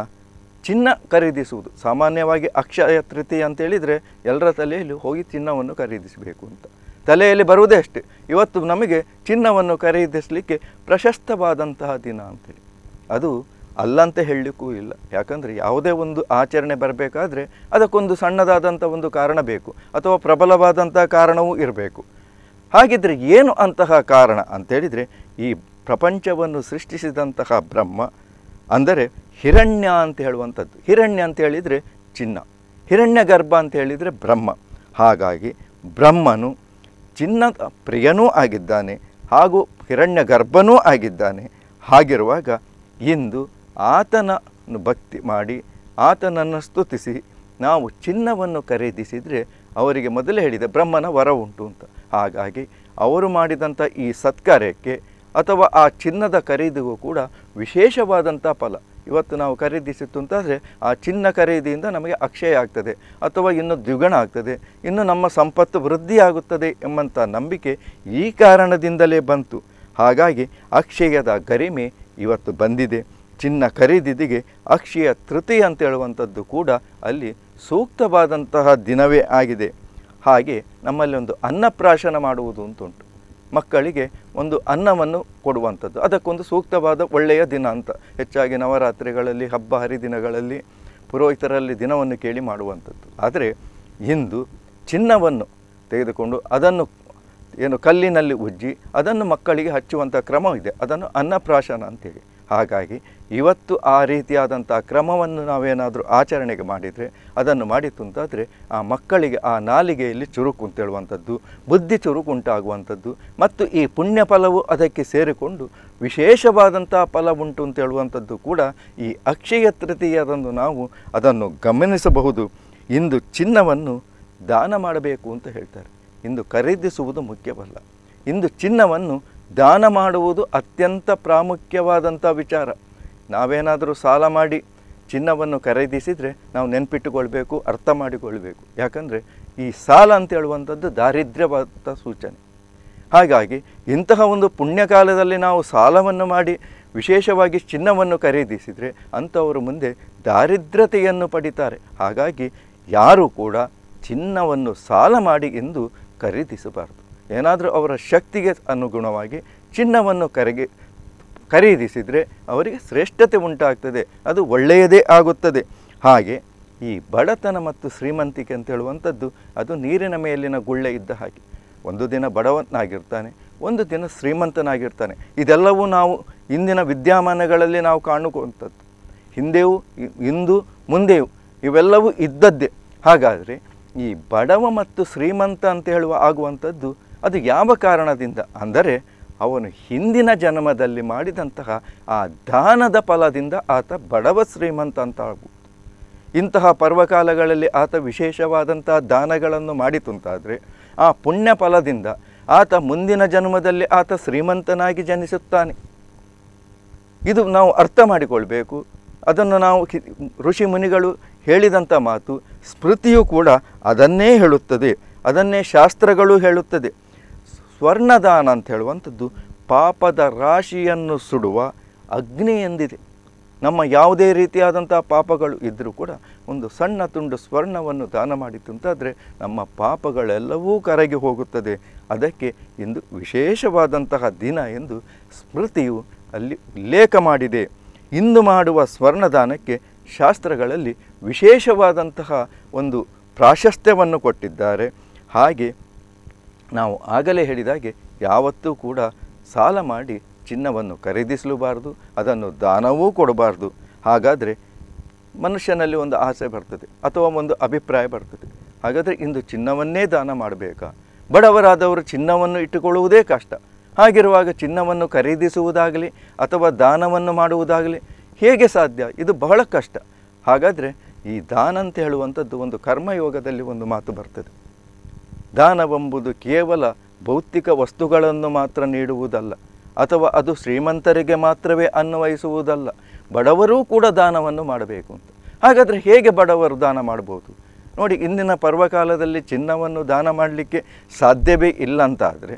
ಚಿನ್ನ ಖರೀದಿಸುವುದು ಸಾಮಾನ್ಯವಾಗಿ ಅಕ್ಷಯ ತೃತೀಯ ಅಂತೇಳಿದರೆ ಎಲ್ಲರ ತಲೆಯಲ್ಲಿ ಹೋಗಿ ಚಿನ್ನವನ್ನು ಖರೀದಿಸಬೇಕು ಅಂತ ತಲೆಯಲ್ಲಿ ಬರುವುದೇ ಅಷ್ಟೇ ಇವತ್ತು ನಮಗೆ ಚಿನ್ನವನ್ನು ಖರೀದಿಸಲಿಕ್ಕೆ ಪ್ರಶಸ್ತವಾದಂತಹ ದಿನ ಅಂತೇಳಿ ಅದು ಅಲ್ಲಂತ ಹೇಳಲಿಕ್ಕೂ ಇಲ್ಲ ಯಾಕಂದರೆ ಯಾವುದೇ ಒಂದು ಆಚರಣೆ ಬರಬೇಕಾದ್ರೆ ಅದಕ್ಕೊಂದು ಸಣ್ಣದಾದಂಥ ಒಂದು ಕಾರಣ ಬೇಕು ಅಥವಾ ಪ್ರಬಲವಾದಂಥ ಕಾರಣವೂ ಇರಬೇಕು ಹಾಗಿದ್ದರೆ ಏನು ಅಂತಹ ಕಾರಣ ಅಂತೇಳಿದರೆ ಈ ಪ್ರಪಂಚವನ್ನು ಸೃಷ್ಟಿಸಿದಂತಹ ಬ್ರಹ್ಮ ಅಂದರೆ ಹಿರಣ್ಯ ಅಂತ ಹೇಳುವಂಥದ್ದು ಹಿರಣ್ಯ ಅಂತ ಹೇಳಿದರೆ ಚಿನ್ನ ಹಿರಣ್ಯ ಗರ್ಭ ಅಂತ ಹೇಳಿದರೆ ಬ್ರಹ್ಮ ಹಾಗಾಗಿ ಬ್ರಹ್ಮನು ಚಿನ್ನದ ಪ್ರಿಯನೂ ಆಗಿದ್ದಾನೆ ಹಾಗೂ ಹಿರಣ್ಯ ಗರ್ಭನೂ ಆಗಿದ್ದಾನೆ ಹಾಗಿರುವಾಗ ಇಂದು ಆತನನ್ನು ಭಕ್ತಿ ಮಾಡಿ ಆತನನ್ನು ಸ್ತುತಿಸಿ ನಾವು ಚಿನ್ನವನ್ನು ಖರೀದಿಸಿದರೆ ಅವರಿಗೆ ಮೊದಲೇ ಹೇಳಿದೆ ಬ್ರಹ್ಮನ ವರ ಉಂಟು ಅಂತ ಹಾಗಾಗಿ ಅವರು ಮಾಡಿದಂಥ ಈ ಸತ್ಕಾರ್ಯಕ್ಕೆ ಅಥವಾ ಆ ಚಿನ್ನದ ಖರೀದಿಗೂ ಕೂಡ ವಿಶೇಷವಾದಂಥ ಫಲ ಇವತ್ತು ನಾವು ಖರೀದಿಸಿತ್ತು ಅಂತಂದರೆ ಆ ಚಿನ್ನ ಖರೀದಿಯಿಂದ ನಮಗೆ ಅಕ್ಷಯ ಆಗ್ತದೆ ಅಥವಾ ಇನ್ನು ದ್ವಿಗುಣ ಆಗ್ತದೆ ಇನ್ನು ನಮ್ಮ ಸಂಪತ್ತು ವೃದ್ಧಿಯಾಗುತ್ತದೆ ಎಂಬಂಥ ನಂಬಿಕೆ ಈ ಕಾರಣದಿಂದಲೇ ಬಂತು ಹಾಗಾಗಿ ಅಕ್ಷಯದ ಗರಿಮೆ ಇವತ್ತು ಬಂದಿದೆ ಚಿನ್ನ ಖರೀದಿದಿಗೆ ಅಕ್ಷಯ ತೃತೀಯ ಅಂತ ಹೇಳುವಂಥದ್ದು ಕೂಡ ಅಲ್ಲಿ ಸೂಕ್ತವಾದಂತಹ ದಿನವೇ ಆಗಿದೆ ಹಾಗೆ ನಮ್ಮಲ್ಲಿ ಒಂದು ಅನ್ನಪ್ರಾಶನ ಮಾಡುವುದು ಅಂತುಂಟು ಮಕ್ಕಳಿಗೆ ಒಂದು ಅನ್ನವನ್ನು ಕೊಡುವಂಥದ್ದು ಅದಕ್ಕೊಂದು ಸೂಕ್ತವಾದ ಒಳ್ಳೆಯ ದಿನ ಅಂತ ಹೆಚ್ಚಾಗಿ ನವರಾತ್ರಿಗಳಲ್ಲಿ ಹಬ್ಬ ಹರಿದಿನಗಳಲ್ಲಿ ಪುರೋಹಿತರಲ್ಲಿ ದಿನವನ್ನು ಕೇಳಿ ಮಾಡುವಂಥದ್ದು ಆದರೆ ಇಂದು ಚಿನ್ನವನ್ನು ತೆಗೆದುಕೊಂಡು ಅದನ್ನು ಏನು ಕಲ್ಲಿನಲ್ಲಿ ಉಜ್ಜಿ ಅದನ್ನು ಮಕ್ಕಳಿಗೆ ಹಚ್ಚುವಂಥ ಕ್ರಮವಿದೆ ಅದನ್ನು ಅನ್ನಪ್ರಾಶನ ಅಂತೇಳಿ ಹಾಗಾಗಿ ಇವತ್ತು ಆ ರೀತಿಯಾದಂಥ ಕ್ರಮವನ್ನು ನಾವೇನಾದರೂ ಆಚರಣೆಗೆ ಮಾಡಿದರೆ ಅದನ್ನು ಮಾಡಿ ತುಂತಾದರೆ ಆ ಮಕ್ಕಳಿಗೆ ಆ ನಾಲಿಗೆಯಲ್ಲಿ ಚುರುಕು ಅಂತೇಳುವಂಥದ್ದು ಬುದ್ಧಿ ಚುರುಕು ಉಂಟಾಗುವಂಥದ್ದು ಮತ್ತು ಈ ಪುಣ್ಯ ಫಲವು ಅದಕ್ಕೆ ಸೇರಿಕೊಂಡು ವಿಶೇಷವಾದಂಥ ಫಲ ಉಂಟು ಅಂತೇಳುವಂಥದ್ದು ಕೂಡ ಈ ಅಕ್ಷಯ ತೃತೀಯದಂದು ನಾವು ಅದನ್ನು ಗಮನಿಸಬಹುದು ಇಂದು ಚಿನ್ನವನ್ನು ದಾನ ಮಾಡಬೇಕು ಅಂತ ಹೇಳ್ತಾರೆ ಇಂದು ಖರೀದಿಸುವುದು ಮುಖ್ಯವಲ್ಲ ಇಂದು ಚಿನ್ನವನ್ನು ದಾನ ಮಾಡುವುದು ಅತ್ಯಂತ ಪ್ರಾಮುಖ್ಯವಾದಂಥ ವಿಚಾರ ನಾವೇನಾದರೂ ಸಾಲ ಮಾಡಿ ಚಿನ್ನವನ್ನು ಖರೀದಿಸಿದರೆ ನಾವು ನೆನಪಿಟ್ಟುಕೊಳ್ಬೇಕು ಅರ್ಥ ಮಾಡಿಕೊಳ್ಬೇಕು ಯಾಕಂದರೆ ಈ ಸಾಲ ಅಂತ ಹೇಳುವಂಥದ್ದು ದಾರಿದ್ರ್ಯವಾದ ಸೂಚನೆ ಹಾಗಾಗಿ ಇಂತಹ ಒಂದು ಪುಣ್ಯಕಾಲದಲ್ಲಿ ನಾವು ಸಾಲವನ್ನು ಮಾಡಿ ವಿಶೇಷವಾಗಿ ಚಿನ್ನವನ್ನು ಖರೀದಿಸಿದರೆ ಅಂಥವರು ಮುಂದೆ ದಾರಿದ್ರತೆಯನ್ನು ಪಡಿತಾರೆ ಹಾಗಾಗಿ ಯಾರೂ ಕೂಡ ಚಿನ್ನವನ್ನು ಸಾಲ ಮಾಡಿ ಎಂದು ಖರೀದಿಸಬಾರದು ಏನಾದರೂ ಅವರ ಶಕ್ತಿಗೆ ಅನುಗುಣವಾಗಿ ಚಿನ್ನವನ್ನು ಕರಗಿ ಖರೀದಿಸಿದರೆ ಅವರಿಗೆ ಶ್ರೇಷ್ಠತೆ ಉಂಟಾಗ್ತದೆ ಅದು ಒಳ್ಳೆಯದೇ ಆಗುತ್ತದೆ ಹಾಗೆ ಈ ಬಡತನ ಮತ್ತು ಶ್ರೀಮಂತಿಕೆ ಅಂತ ಹೇಳುವಂಥದ್ದು ಅದು ನೀರಿನ ಮೇಲಿನ ಗುಳ್ಳೆ ಇದ್ದ ಹಾಗೆ ಒಂದು ದಿನ ಬಡವನಾಗಿರ್ತಾನೆ ಒಂದು ದಿನ ಶ್ರೀಮಂತನಾಗಿರ್ತಾನೆ ಇದೆಲ್ಲವೂ ನಾವು ಇಂದಿನ ವಿದ್ಯಮಾನಗಳಲ್ಲಿ ನಾವು ಕಾಣುವಂಥದ್ದು ಹಿಂದೆಯೂ ಇಂದು ಮುಂದೆಯೂ ಇವೆಲ್ಲವೂ ಇದ್ದದ್ದೇ ಹಾಗಾದರೆ ಈ ಬಡವ ಮತ್ತು ಶ್ರೀಮಂತ ಅಂತ ಹೇಳುವ ಆಗುವಂಥದ್ದು ಅದು ಯಾವ ಕಾರಣದಿಂದ ಅಂದರೆ ಅವನು ಹಿಂದಿನ ಜನ್ಮದಲ್ಲಿ ಮಾಡಿದಂತಹ ಆ ದಾನದ ಫಲದಿಂದ ಆತ ಬಡವ ಶ್ರೀಮಂತ ಅಂತ ಅಂತಾಗಬಹುದು ಇಂತಹ ಪರ್ವಕಾಲಗಳಲ್ಲಿ ಆತ ವಿಶೇಷವಾದಂತಹ ದಾನಗಳನ್ನು ಮಾಡಿತುಂತಾದರೆ ಆ ಪುಣ್ಯ ಫಲದಿಂದ ಆತ ಮುಂದಿನ ಜನ್ಮದಲ್ಲಿ ಆತ ಶ್ರೀಮಂತನಾಗಿ ಜನಿಸುತ್ತಾನೆ ಇದು ನಾವು ಅರ್ಥ ಮಾಡಿಕೊಳ್ಬೇಕು ಅದನ್ನು ನಾವು ಋಷಿ ಮುನಿಗಳು ಹೇಳಿದಂಥ ಮಾತು ಸ್ಮೃತಿಯು ಕೂಡ ಅದನ್ನೇ ಹೇಳುತ್ತದೆ ಅದನ್ನೇ ಶಾಸ್ತ್ರಗಳು ಹೇಳುತ್ತದೆ ಸ್ವರ್ಣದಾನ ಅಂತ ಹೇಳುವಂಥದ್ದು ಪಾಪದ ರಾಶಿಯನ್ನು ಸುಡುವ ಅಗ್ನಿ ಎಂದಿದೆ ನಮ್ಮ ಯಾವುದೇ ರೀತಿಯಾದಂಥ ಪಾಪಗಳು ಇದ್ದರೂ ಕೂಡ ಒಂದು ಸಣ್ಣ ತುಂಡು ಸ್ವರ್ಣವನ್ನು ದಾನ ಮಾಡಿತು ಅಂತಾದರೆ ನಮ್ಮ ಪಾಪಗಳೆಲ್ಲವೂ ಕರಗಿ ಹೋಗುತ್ತದೆ ಅದಕ್ಕೆ ಇಂದು ವಿಶೇಷವಾದಂತಹ ದಿನ ಎಂದು ಸ್ಮೃತಿಯು ಅಲ್ಲಿ ಉಲ್ಲೇಖ ಮಾಡಿದೆ ಇಂದು ಮಾಡುವ ಸ್ವರ್ಣದಾನಕ್ಕೆ ಶಾಸ್ತ್ರಗಳಲ್ಲಿ ವಿಶೇಷವಾದಂತಹ ಒಂದು ಪ್ರಾಶಸ್ತ್ಯವನ್ನು ಕೊಟ್ಟಿದ್ದಾರೆ ಹಾಗೆ ನಾವು ಆಗಲೇ ಹೇಳಿದಾಗೆ ಯಾವತ್ತೂ ಕೂಡ ಸಾಲ ಮಾಡಿ ಚಿನ್ನವನ್ನು ಖರೀದಿಸಲೂಬಾರದು ಅದನ್ನು ದಾನವೂ ಕೊಡಬಾರ್ದು ಹಾಗಾದರೆ ಮನುಷ್ಯನಲ್ಲಿ ಒಂದು ಆಸೆ ಬರ್ತದೆ ಅಥವಾ ಒಂದು ಅಭಿಪ್ರಾಯ ಬರ್ತದೆ ಹಾಗಾದರೆ ಇಂದು ಚಿನ್ನವನ್ನೇ ದಾನ ಮಾಡಬೇಕಾ ಬಡವರಾದವರು ಚಿನ್ನವನ್ನು ಇಟ್ಟುಕೊಳ್ಳುವುದೇ ಕಷ್ಟ ಹಾಗಿರುವಾಗ ಚಿನ್ನವನ್ನು ಖರೀದಿಸುವುದಾಗಲಿ ಅಥವಾ ದಾನವನ್ನು ಮಾಡುವುದಾಗಲಿ ಹೇಗೆ ಸಾಧ್ಯ ಇದು ಬಹಳ ಕಷ್ಟ ಹಾಗಾದರೆ ಈ ದಾನ ಅಂತ ಹೇಳುವಂಥದ್ದು ಒಂದು ಕರ್ಮಯೋಗದಲ್ಲಿ ಒಂದು ಮಾತು ಬರ್ತದೆ ದಾನವೆಂಬುದು ಕೇವಲ ಭೌತಿಕ ವಸ್ತುಗಳನ್ನು ಮಾತ್ರ ನೀಡುವುದಲ್ಲ ಅಥವಾ ಅದು ಶ್ರೀಮಂತರಿಗೆ ಮಾತ್ರವೇ ಅನ್ವಯಿಸುವುದಲ್ಲ ಬಡವರೂ ಕೂಡ ದಾನವನ್ನು ಮಾಡಬೇಕು ಅಂತ ಹಾಗಾದರೆ ಹೇಗೆ ಬಡವರು ದಾನ ಮಾಡ್ಬೋದು ನೋಡಿ ಇಂದಿನ ಪರ್ವಕಾಲದಲ್ಲಿ ಚಿನ್ನವನ್ನು ದಾನ ಮಾಡಲಿಕ್ಕೆ ಸಾಧ್ಯವೇ ಇಲ್ಲ ಅಂತಾದರೆ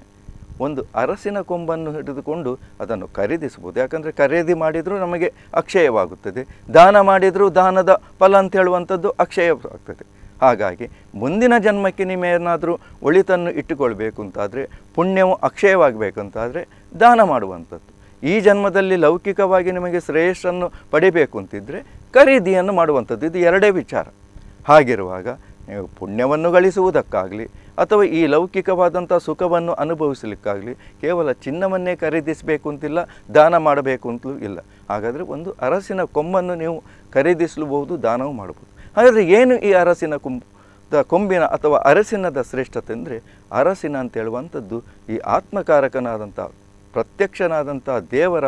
ಒಂದು ಅರಸಿನ ಕೊಂಬನ್ನು ಹಿಡಿದುಕೊಂಡು ಅದನ್ನು ಖರೀದಿಸ್ಬೋದು ಯಾಕಂದರೆ ಖರೀದಿ ಮಾಡಿದರೂ ನಮಗೆ ಅಕ್ಷಯವಾಗುತ್ತದೆ ದಾನ ಮಾಡಿದರೂ ದಾನದ ಫಲ ಅಂತ ಹೇಳುವಂಥದ್ದು ಅಕ್ಷಯವಾಗ್ತದೆ ಹಾಗಾಗಿ ಮುಂದಿನ ಜನ್ಮಕ್ಕೆ ನೀವೇನಾದರೂ ಒಳಿತನ್ನು ಇಟ್ಟುಕೊಳ್ಬೇಕು ಅಂತಾದರೆ ಪುಣ್ಯವು ಅಕ್ಷಯವಾಗಬೇಕಂತಾದರೆ ದಾನ ಮಾಡುವಂಥದ್ದು ಈ ಜನ್ಮದಲ್ಲಿ ಲೌಕಿಕವಾಗಿ ನಿಮಗೆ ಶ್ರೇಯಸ್ಸನ್ನು ಪಡಿಬೇಕು ಅಂತಿದ್ದರೆ ಖರೀದಿಯನ್ನು ಮಾಡುವಂಥದ್ದು ಇದು ಎರಡೇ ವಿಚಾರ ಹಾಗಿರುವಾಗ ನೀವು ಪುಣ್ಯವನ್ನು ಗಳಿಸುವುದಕ್ಕಾಗಲಿ ಅಥವಾ ಈ ಲೌಕಿಕವಾದಂಥ ಸುಖವನ್ನು ಅನುಭವಿಸಲಿಕ್ಕಾಗಲಿ ಕೇವಲ ಚಿನ್ನವನ್ನೇ ಖರೀದಿಸಬೇಕು ಅಂತಿಲ್ಲ ದಾನ ಮಾಡಬೇಕು ಅಂತಲೂ ಇಲ್ಲ ಹಾಗಾದರೆ ಒಂದು ಅರಸಿನ ಕೊಮ್ಮನ್ನು ನೀವು ಖರೀದಿಸಲೂಬಹುದು ದಾನವೂ ಮಾಡಬಹುದು ಹಾಗಾದರೆ ಏನು ಈ ಅರಸಿನ ಕುಂಬ ಕೊಂಬಿನ ಅಥವಾ ಅರಸಿನದ ಶ್ರೇಷ್ಠತೆ ಅಂದರೆ ಅರಸಿನ ಅಂತ ಹೇಳುವಂಥದ್ದು ಈ ಆತ್ಮಕಾರಕನಾದಂಥ ಪ್ರತ್ಯಕ್ಷನಾದಂಥ ದೇವರ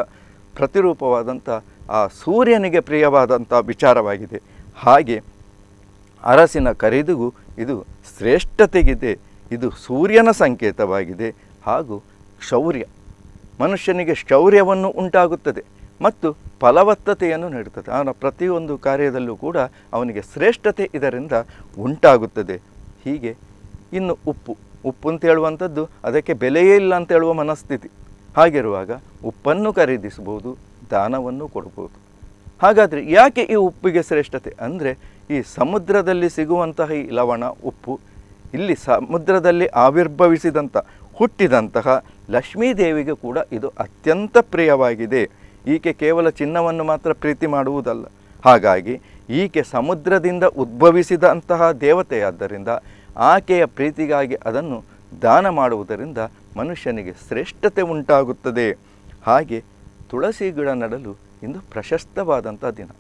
ಪ್ರತಿರೂಪವಾದಂಥ ಆ ಸೂರ್ಯನಿಗೆ ಪ್ರಿಯವಾದಂಥ ವಿಚಾರವಾಗಿದೆ ಹಾಗೆ ಅರಸಿನ ಕರಿದುಗು ಇದು ಶ್ರೇಷ್ಠತೆಗಿದೆ ಇದು ಸೂರ್ಯನ ಸಂಕೇತವಾಗಿದೆ ಹಾಗೂ ಶೌರ್ಯ ಮನುಷ್ಯನಿಗೆ ಶೌರ್ಯವನ್ನು ಉಂಟಾಗುತ್ತದೆ ಮತ್ತು ಫಲವತ್ತತೆಯನ್ನು ನೀಡುತ್ತದೆ ಅವನ ಪ್ರತಿಯೊಂದು ಕಾರ್ಯದಲ್ಲೂ ಕೂಡ ಅವನಿಗೆ ಶ್ರೇಷ್ಠತೆ ಇದರಿಂದ ಉಂಟಾಗುತ್ತದೆ ಹೀಗೆ ಇನ್ನು ಉಪ್ಪು ಉಪ್ಪು ಅಂತ ಹೇಳುವಂಥದ್ದು ಅದಕ್ಕೆ ಬೆಲೆಯೇ ಇಲ್ಲ ಅಂತ ಹೇಳುವ ಮನಸ್ಥಿತಿ ಹಾಗಿರುವಾಗ ಉಪ್ಪನ್ನು ಖರೀದಿಸಬಹುದು ದಾನವನ್ನು ಕೊಡಬಹುದು ಹಾಗಾದರೆ ಯಾಕೆ ಈ ಉಪ್ಪಿಗೆ ಶ್ರೇಷ್ಠತೆ ಅಂದರೆ ಈ ಸಮುದ್ರದಲ್ಲಿ ಸಿಗುವಂತಹ ಈ ಲವಣ ಉಪ್ಪು ಇಲ್ಲಿ ಸಮುದ್ರದಲ್ಲಿ ಆವಿರ್ಭವಿಸಿದಂಥ ಹುಟ್ಟಿದಂತಹ ಲಕ್ಷ್ಮೀದೇವಿಗೆ ಕೂಡ ಇದು ಅತ್ಯಂತ ಪ್ರಿಯವಾಗಿದೆ ಈಕೆ ಕೇವಲ ಚಿನ್ನವನ್ನು ಮಾತ್ರ ಪ್ರೀತಿ ಮಾಡುವುದಲ್ಲ ಹಾಗಾಗಿ ಈಕೆ ಸಮುದ್ರದಿಂದ ಉದ್ಭವಿಸಿದಂತಹ ದೇವತೆಯಾದ್ದರಿಂದ ಆಕೆಯ ಪ್ರೀತಿಗಾಗಿ ಅದನ್ನು ದಾನ ಮಾಡುವುದರಿಂದ ಮನುಷ್ಯನಿಗೆ ಶ್ರೇಷ್ಠತೆ ಉಂಟಾಗುತ್ತದೆ ಹಾಗೆ ತುಳಸಿ ಗಿಡ ನಡಲು ಇಂದು ಪ್ರಶಸ್ತವಾದಂಥ ದಿನ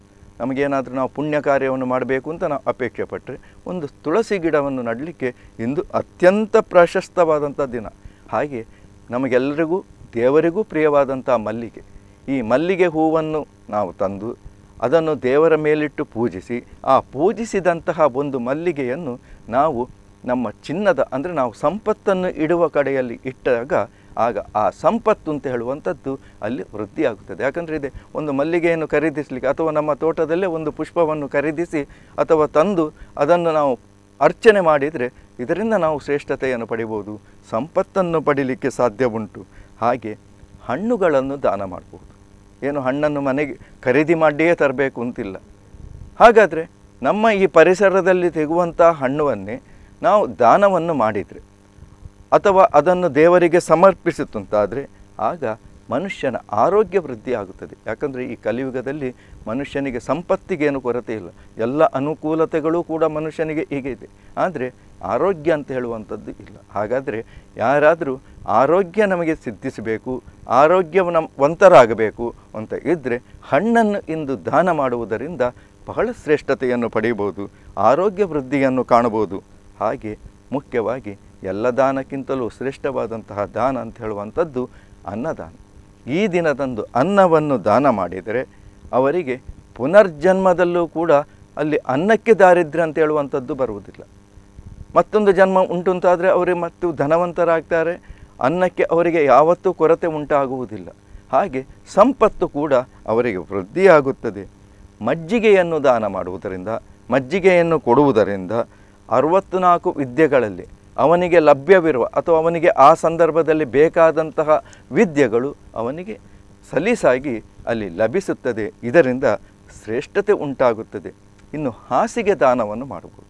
ನಮಗೇನಾದರೂ ನಾವು ಪುಣ್ಯ ಕಾರ್ಯವನ್ನು ಮಾಡಬೇಕು ಅಂತ ನಾವು ಅಪೇಕ್ಷೆ ಪಟ್ಟರೆ ಒಂದು ತುಳಸಿ ಗಿಡವನ್ನು ನಡಲಿಕ್ಕೆ ಇಂದು ಅತ್ಯಂತ ಪ್ರಶಸ್ತವಾದಂಥ ದಿನ ಹಾಗೆ ನಮಗೆಲ್ಲರಿಗೂ ದೇವರಿಗೂ ಪ್ರಿಯವಾದಂಥ ಮಲ್ಲಿಗೆ ಈ ಮಲ್ಲಿಗೆ ಹೂವನ್ನು ನಾವು ತಂದು ಅದನ್ನು ದೇವರ ಮೇಲಿಟ್ಟು ಪೂಜಿಸಿ ಆ ಪೂಜಿಸಿದಂತಹ ಒಂದು ಮಲ್ಲಿಗೆಯನ್ನು ನಾವು ನಮ್ಮ ಚಿನ್ನದ ಅಂದರೆ ನಾವು ಸಂಪತ್ತನ್ನು ಇಡುವ ಕಡೆಯಲ್ಲಿ ಇಟ್ಟಾಗ ಆಗ ಆ ಸಂಪತ್ತು ಅಂತ ಹೇಳುವಂಥದ್ದು ಅಲ್ಲಿ ವೃದ್ಧಿಯಾಗುತ್ತದೆ ಯಾಕಂದರೆ ಇದೆ ಒಂದು ಮಲ್ಲಿಗೆಯನ್ನು ಖರೀದಿಸಲಿಕ್ಕೆ ಅಥವಾ ನಮ್ಮ ತೋಟದಲ್ಲೇ ಒಂದು ಪುಷ್ಪವನ್ನು ಖರೀದಿಸಿ ಅಥವಾ ತಂದು ಅದನ್ನು ನಾವು ಅರ್ಚನೆ ಮಾಡಿದರೆ ಇದರಿಂದ ನಾವು ಶ್ರೇಷ್ಠತೆಯನ್ನು ಪಡಿಬೋದು ಸಂಪತ್ತನ್ನು ಪಡೀಲಿಕ್ಕೆ ಸಾಧ್ಯ ಉಂಟು ಹಾಗೆ ಹಣ್ಣುಗಳನ್ನು ದಾನ ಮಾಡಬಹುದು ಏನು ಹಣ್ಣನ್ನು ಮನೆಗೆ ಖರೀದಿ ಮಾಡಿಯೇ ತರಬೇಕು ಅಂತಿಲ್ಲ ಹಾಗಾದರೆ ನಮ್ಮ ಈ ಪರಿಸರದಲ್ಲಿ ತೆಗುವಂಥ ಹಣ್ಣುವನ್ನೇ ನಾವು ದಾನವನ್ನು ಮಾಡಿದರೆ ಅಥವಾ ಅದನ್ನು ದೇವರಿಗೆ ಸಮರ್ಪಿಸುತ್ತಂತಾದರೆ ಆಗ ಮನುಷ್ಯನ ಆರೋಗ್ಯ ವೃದ್ಧಿ ಆಗುತ್ತದೆ ಯಾಕಂದರೆ ಈ ಕಲಿಯುಗದಲ್ಲಿ ಮನುಷ್ಯನಿಗೆ ಸಂಪತ್ತಿಗೇನು ಕೊರತೆ ಇಲ್ಲ ಎಲ್ಲ ಅನುಕೂಲತೆಗಳು ಕೂಡ ಮನುಷ್ಯನಿಗೆ ಹೀಗೆ ಇದೆ ಆದರೆ ಆರೋಗ್ಯ ಅಂತ ಹೇಳುವಂಥದ್ದು ಇಲ್ಲ ಹಾಗಾದರೆ ಯಾರಾದರೂ ಆರೋಗ್ಯ ನಮಗೆ ಸಿದ್ಧಿಸಬೇಕು ಆರೋಗ್ಯವಂತರಾಗಬೇಕು ಅಂತ ಇದ್ದರೆ ಹಣ್ಣನ್ನು ಇಂದು ದಾನ ಮಾಡುವುದರಿಂದ ಬಹಳ ಶ್ರೇಷ್ಠತೆಯನ್ನು ಪಡೆಯಬಹುದು ಆರೋಗ್ಯ ವೃದ್ಧಿಯನ್ನು ಕಾಣಬಹುದು ಹಾಗೆ ಮುಖ್ಯವಾಗಿ ಎಲ್ಲ ದಾನಕ್ಕಿಂತಲೂ ಶ್ರೇಷ್ಠವಾದಂತಹ ದಾನ ಅಂತ ಹೇಳುವಂಥದ್ದು ಅನ್ನದಾನ ಈ ದಿನದಂದು ಅನ್ನವನ್ನು ದಾನ ಮಾಡಿದರೆ ಅವರಿಗೆ ಪುನರ್ಜನ್ಮದಲ್ಲೂ ಕೂಡ ಅಲ್ಲಿ ಅನ್ನಕ್ಕೆ ದಾರಿದ್ರೆ ಅಂತ ಹೇಳುವಂಥದ್ದು ಬರುವುದಿಲ್ಲ ಮತ್ತೊಂದು ಜನ್ಮ ಉಂಟು ಅಂತಾದರೆ ಅವರು ಮತ್ತು ಧನವಂತರಾಗ್ತಾರೆ ಅನ್ನಕ್ಕೆ ಅವರಿಗೆ ಯಾವತ್ತೂ ಕೊರತೆ ಉಂಟಾಗುವುದಿಲ್ಲ ಹಾಗೆ ಸಂಪತ್ತು ಕೂಡ ಅವರಿಗೆ ವೃದ್ಧಿಯಾಗುತ್ತದೆ ಮಜ್ಜಿಗೆಯನ್ನು ದಾನ ಮಾಡುವುದರಿಂದ ಮಜ್ಜಿಗೆಯನ್ನು ಕೊಡುವುದರಿಂದ ಅರವತ್ತ್ನಾಲ್ಕು ವಿದ್ಯೆಗಳಲ್ಲಿ ಅವನಿಗೆ ಲಭ್ಯವಿರುವ ಅಥವಾ ಅವನಿಗೆ ಆ ಸಂದರ್ಭದಲ್ಲಿ ಬೇಕಾದಂತಹ ವಿದ್ಯೆಗಳು ಅವನಿಗೆ ಸಲೀಸಾಗಿ ಅಲ್ಲಿ ಲಭಿಸುತ್ತದೆ ಇದರಿಂದ ಶ್ರೇಷ್ಠತೆ ಉಂಟಾಗುತ್ತದೆ ಇನ್ನು ಹಾಸಿಗೆ ದಾನವನ್ನು ಮಾಡಬಹುದು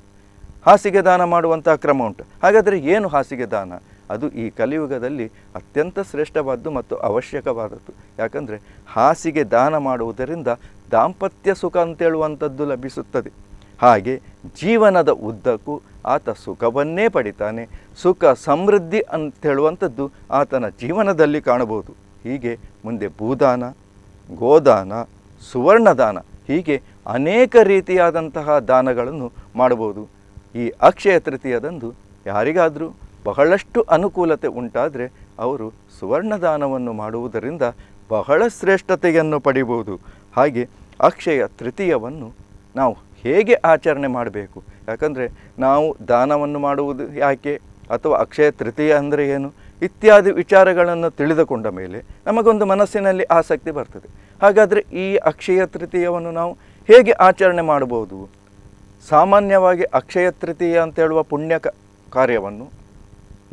ಹಾಸಿಗೆ ದಾನ ಮಾಡುವಂತಹ ಕ್ರಮ ಉಂಟು ಹಾಗಾದರೆ ಏನು ಹಾಸಿಗೆ ದಾನ ಅದು ಈ ಕಲಿಯುಗದಲ್ಲಿ ಅತ್ಯಂತ ಶ್ರೇಷ್ಠವಾದ್ದು ಮತ್ತು ಅವಶ್ಯಕವಾದದ್ದು ಯಾಕಂದರೆ ಹಾಸಿಗೆ ದಾನ ಮಾಡುವುದರಿಂದ ದಾಂಪತ್ಯ ಸುಖ ಅಂತೇಳುವಂಥದ್ದು ಲಭಿಸುತ್ತದೆ ಹಾಗೆ ಜೀವನದ ಉದ್ದಕ್ಕೂ ಆತ ಸುಖವನ್ನೇ ಪಡಿತಾನೆ ಸುಖ ಸಮೃದ್ಧಿ ಅಂತೇಳುವಂಥದ್ದು ಆತನ ಜೀವನದಲ್ಲಿ ಕಾಣಬಹುದು ಹೀಗೆ ಮುಂದೆ ಭೂದಾನ ಗೋದಾನ ಸುವರ್ಣದಾನ ಹೀಗೆ ಅನೇಕ ರೀತಿಯಾದಂತಹ ದಾನಗಳನ್ನು ಮಾಡಬಹುದು ಈ ಅಕ್ಷಯ ತೃತೀಯದಂದು ಯಾರಿಗಾದರೂ ಬಹಳಷ್ಟು ಅನುಕೂಲತೆ ಉಂಟಾದರೆ ಅವರು ಸುವರ್ಣದಾನವನ್ನು ಮಾಡುವುದರಿಂದ ಬಹಳ ಶ್ರೇಷ್ಠತೆಯನ್ನು ಪಡಿಬೋದು ಹಾಗೆ ಅಕ್ಷಯ ತೃತೀಯವನ್ನು ನಾವು ಹೇಗೆ ಆಚರಣೆ ಮಾಡಬೇಕು ಯಾಕಂದರೆ ನಾವು ದಾನವನ್ನು ಮಾಡುವುದು ಯಾಕೆ ಅಥವಾ ಅಕ್ಷಯ ತೃತೀಯ ಅಂದರೆ ಏನು ಇತ್ಯಾದಿ ವಿಚಾರಗಳನ್ನು ತಿಳಿದುಕೊಂಡ ಮೇಲೆ ನಮಗೊಂದು ಮನಸ್ಸಿನಲ್ಲಿ ಆಸಕ್ತಿ ಬರ್ತದೆ ಹಾಗಾದರೆ ಈ ಅಕ್ಷಯ ತೃತೀಯವನ್ನು ನಾವು ಹೇಗೆ ಆಚರಣೆ ಮಾಡಬಹುದು ಸಾಮಾನ್ಯವಾಗಿ ಅಕ್ಷಯ ತೃತೀಯ ಅಂತ ಹೇಳುವ ಪುಣ್ಯ ಕಾರ್ಯವನ್ನು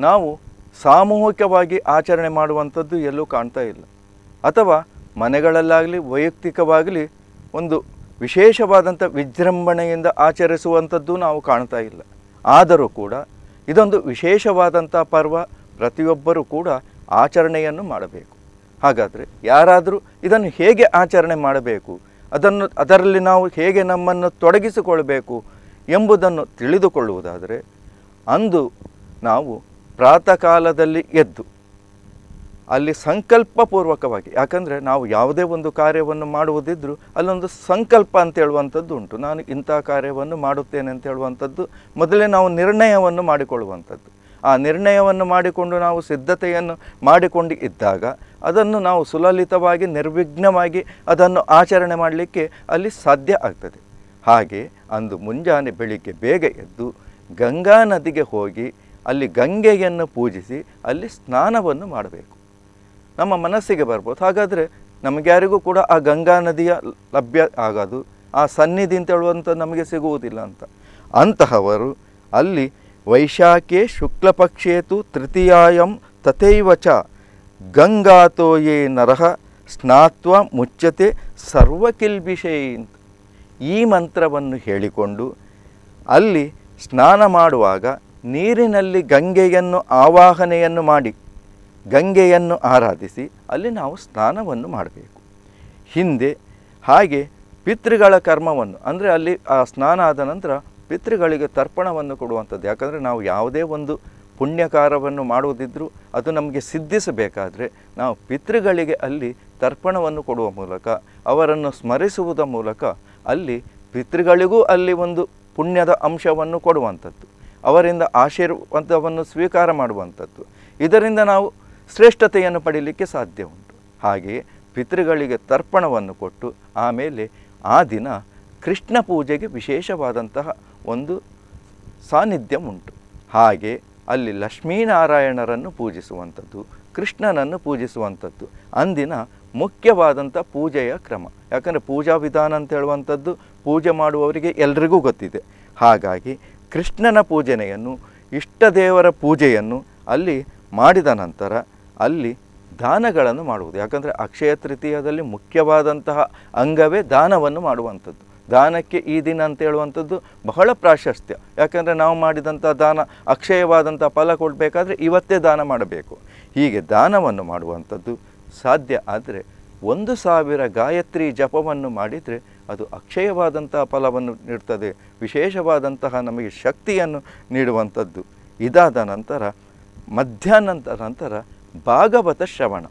ನಾವು ಸಾಮೂಹಿಕವಾಗಿ ಆಚರಣೆ ಮಾಡುವಂಥದ್ದು ಎಲ್ಲೂ ಕಾಣ್ತಾ ಇಲ್ಲ ಅಥವಾ ಮನೆಗಳಲ್ಲಾಗಲಿ ವೈಯಕ್ತಿಕವಾಗಲಿ ಒಂದು ವಿಶೇಷವಾದಂಥ ವಿಜೃಂಭಣೆಯಿಂದ ಆಚರಿಸುವಂಥದ್ದು ನಾವು ಕಾಣ್ತಾ ಇಲ್ಲ ಆದರೂ ಕೂಡ ಇದೊಂದು ವಿಶೇಷವಾದಂಥ ಪರ್ವ ಪ್ರತಿಯೊಬ್ಬರೂ ಕೂಡ ಆಚರಣೆಯನ್ನು ಮಾಡಬೇಕು ಹಾಗಾದರೆ ಯಾರಾದರೂ ಇದನ್ನು ಹೇಗೆ ಆಚರಣೆ ಮಾಡಬೇಕು ಅದನ್ನು ಅದರಲ್ಲಿ ನಾವು ಹೇಗೆ ನಮ್ಮನ್ನು ತೊಡಗಿಸಿಕೊಳ್ಳಬೇಕು ಎಂಬುದನ್ನು ತಿಳಿದುಕೊಳ್ಳುವುದಾದರೆ ಅಂದು ನಾವು ಪ್ರಾತಃ ಕಾಲದಲ್ಲಿ ಎದ್ದು ಅಲ್ಲಿ ಸಂಕಲ್ಪಪೂರ್ವಕವಾಗಿ ಯಾಕಂದರೆ ನಾವು ಯಾವುದೇ ಒಂದು ಕಾರ್ಯವನ್ನು ಮಾಡುವುದಿದ್ದರೂ ಅಲ್ಲೊಂದು ಸಂಕಲ್ಪ ಅಂತ ಹೇಳುವಂಥದ್ದು ಉಂಟು ನಾನು ಇಂಥ ಕಾರ್ಯವನ್ನು ಮಾಡುತ್ತೇನೆ ಅಂತ ಹೇಳುವಂಥದ್ದು ಮೊದಲೇ ನಾವು ನಿರ್ಣಯವನ್ನು ಮಾಡಿಕೊಳ್ಳುವಂಥದ್ದು ಆ ನಿರ್ಣಯವನ್ನು ಮಾಡಿಕೊಂಡು ನಾವು ಸಿದ್ಧತೆಯನ್ನು ಮಾಡಿಕೊಂಡು ಇದ್ದಾಗ ಅದನ್ನು ನಾವು ಸುಲಲಿತವಾಗಿ ನಿರ್ವಿಘ್ನವಾಗಿ ಅದನ್ನು ಆಚರಣೆ ಮಾಡಲಿಕ್ಕೆ ಅಲ್ಲಿ ಸಾಧ್ಯ ಆಗ್ತದೆ ಹಾಗೆ ಅಂದು ಮುಂಜಾನೆ ಬೆಳಿಗ್ಗೆ ಬೇಗ ಎದ್ದು ಗಂಗಾ ನದಿಗೆ ಹೋಗಿ ಅಲ್ಲಿ ಗಂಗೆಯನ್ನು ಪೂಜಿಸಿ ಅಲ್ಲಿ ಸ್ನಾನವನ್ನು ಮಾಡಬೇಕು ನಮ್ಮ ಮನಸ್ಸಿಗೆ ಬರ್ಬೋದು ಹಾಗಾದರೆ ನಮಗ್ಯಾರಿಗೂ ಕೂಡ ಆ ಗಂಗಾ ನದಿಯ ಲಭ್ಯ ಆಗೋದು ಆ ಸನ್ನಿಧಿ ಅಂತ ಹೇಳುವಂಥ ನಮಗೆ ಸಿಗುವುದಿಲ್ಲ ಅಂತ ಅಂತಹವರು ಅಲ್ಲಿ ವೈಶಾಖೆ ಶುಕ್ಲಪಕ್ಷೇತು ತೃತೀಯಾಯಂ ತಥೈವಚ ಗಂಗಾತೋಯೇ ನರಹ ಸ್ನಾತ್ವ ಮುಚ್ಚತೆ ಸರ್ವಕಿಲ್ಬಿಷೇ ಅಂತ ಈ ಮಂತ್ರವನ್ನು ಹೇಳಿಕೊಂಡು ಅಲ್ಲಿ ಸ್ನಾನ ಮಾಡುವಾಗ ನೀರಿನಲ್ಲಿ ಗಂಗೆಯನ್ನು ಆವಾಹನೆಯನ್ನು ಮಾಡಿ ಗಂಗೆಯನ್ನು ಆರಾಧಿಸಿ ಅಲ್ಲಿ ನಾವು ಸ್ನಾನವನ್ನು ಮಾಡಬೇಕು ಹಿಂದೆ ಹಾಗೆ ಪಿತೃಗಳ ಕರ್ಮವನ್ನು ಅಂದರೆ ಅಲ್ಲಿ ಆ ಸ್ನಾನ ಆದ ನಂತರ ಪಿತೃಗಳಿಗೆ ತರ್ಪಣವನ್ನು ಕೊಡುವಂಥದ್ದು ಯಾಕಂದರೆ ನಾವು ಯಾವುದೇ ಒಂದು ಪುಣ್ಯಕಾರವನ್ನು ಮಾಡುವುದಿದ್ದರೂ ಅದು ನಮಗೆ ಸಿದ್ಧಿಸಬೇಕಾದರೆ ನಾವು ಪಿತೃಗಳಿಗೆ ಅಲ್ಲಿ ತರ್ಪಣವನ್ನು ಕೊಡುವ ಮೂಲಕ ಅವರನ್ನು ಸ್ಮರಿಸುವುದರ ಮೂಲಕ ಅಲ್ಲಿ ಪಿತೃಗಳಿಗೂ ಅಲ್ಲಿ ಒಂದು ಪುಣ್ಯದ ಅಂಶವನ್ನು ಕೊಡುವಂಥದ್ದು ಅವರಿಂದ ಆಶೀರ್ವಾದವನ್ನು ಸ್ವೀಕಾರ ಮಾಡುವಂಥದ್ದು ಇದರಿಂದ ನಾವು ಶ್ರೇಷ್ಠತೆಯನ್ನು ಪಡೀಲಿಕ್ಕೆ ಸಾಧ್ಯ ಉಂಟು ಹಾಗೆಯೇ ಪಿತೃಗಳಿಗೆ ತರ್ಪಣವನ್ನು ಕೊಟ್ಟು ಆಮೇಲೆ ಆ ದಿನ ಕೃಷ್ಣ ಪೂಜೆಗೆ ವಿಶೇಷವಾದಂತಹ ಒಂದು ಸಾನ್ನಿಧ್ಯ ಉಂಟು ಹಾಗೆ ಅಲ್ಲಿ ಲಕ್ಷ್ಮೀನಾರಾಯಣರನ್ನು ಪೂಜಿಸುವಂಥದ್ದು ಕೃಷ್ಣನನ್ನು ಪೂಜಿಸುವಂಥದ್ದು ಅಂದಿನ ಮುಖ್ಯವಾದಂಥ ಪೂಜೆಯ ಕ್ರಮ ಯಾಕಂದರೆ ಪೂಜಾ ವಿಧಾನ ಅಂತ ಹೇಳುವಂಥದ್ದು ಪೂಜೆ ಮಾಡುವವರಿಗೆ ಎಲ್ರಿಗೂ ಗೊತ್ತಿದೆ ಹಾಗಾಗಿ ಕೃಷ್ಣನ ಪೂಜನೆಯನ್ನು ಇಷ್ಟ ದೇವರ ಪೂಜೆಯನ್ನು ಅಲ್ಲಿ ಮಾಡಿದ ನಂತರ ಅಲ್ಲಿ ದಾನಗಳನ್ನು ಮಾಡುವುದು ಯಾಕಂದರೆ ಅಕ್ಷಯ ತೃತೀಯದಲ್ಲಿ ಮುಖ್ಯವಾದಂತಹ ಅಂಗವೇ ದಾನವನ್ನು ಮಾಡುವಂಥದ್ದು ದಾನಕ್ಕೆ ಈ ದಿನ ಅಂತ ಹೇಳುವಂಥದ್ದು ಬಹಳ ಪ್ರಾಶಸ್ತ್ಯ ಯಾಕಂದರೆ ನಾವು ಮಾಡಿದಂಥ ದಾನ ಅಕ್ಷಯವಾದಂಥ ಫಲ ಕೊಡಬೇಕಾದ್ರೆ ಇವತ್ತೇ ದಾನ ಮಾಡಬೇಕು ಹೀಗೆ ದಾನವನ್ನು ಮಾಡುವಂಥದ್ದು ಸಾಧ್ಯ ಆದರೆ ಒಂದು ಸಾವಿರ ಗಾಯತ್ರಿ ಜಪವನ್ನು ಮಾಡಿದರೆ ಅದು ಅಕ್ಷಯವಾದಂತಹ ಫಲವನ್ನು ನೀಡುತ್ತದೆ ವಿಶೇಷವಾದಂತಹ ನಮಗೆ ಶಕ್ತಿಯನ್ನು ನೀಡುವಂಥದ್ದು ಇದಾದ ನಂತರ ಮಧ್ಯಾಹ್ನದ ನಂತರ ಭಾಗವತ ಶ್ರವಣ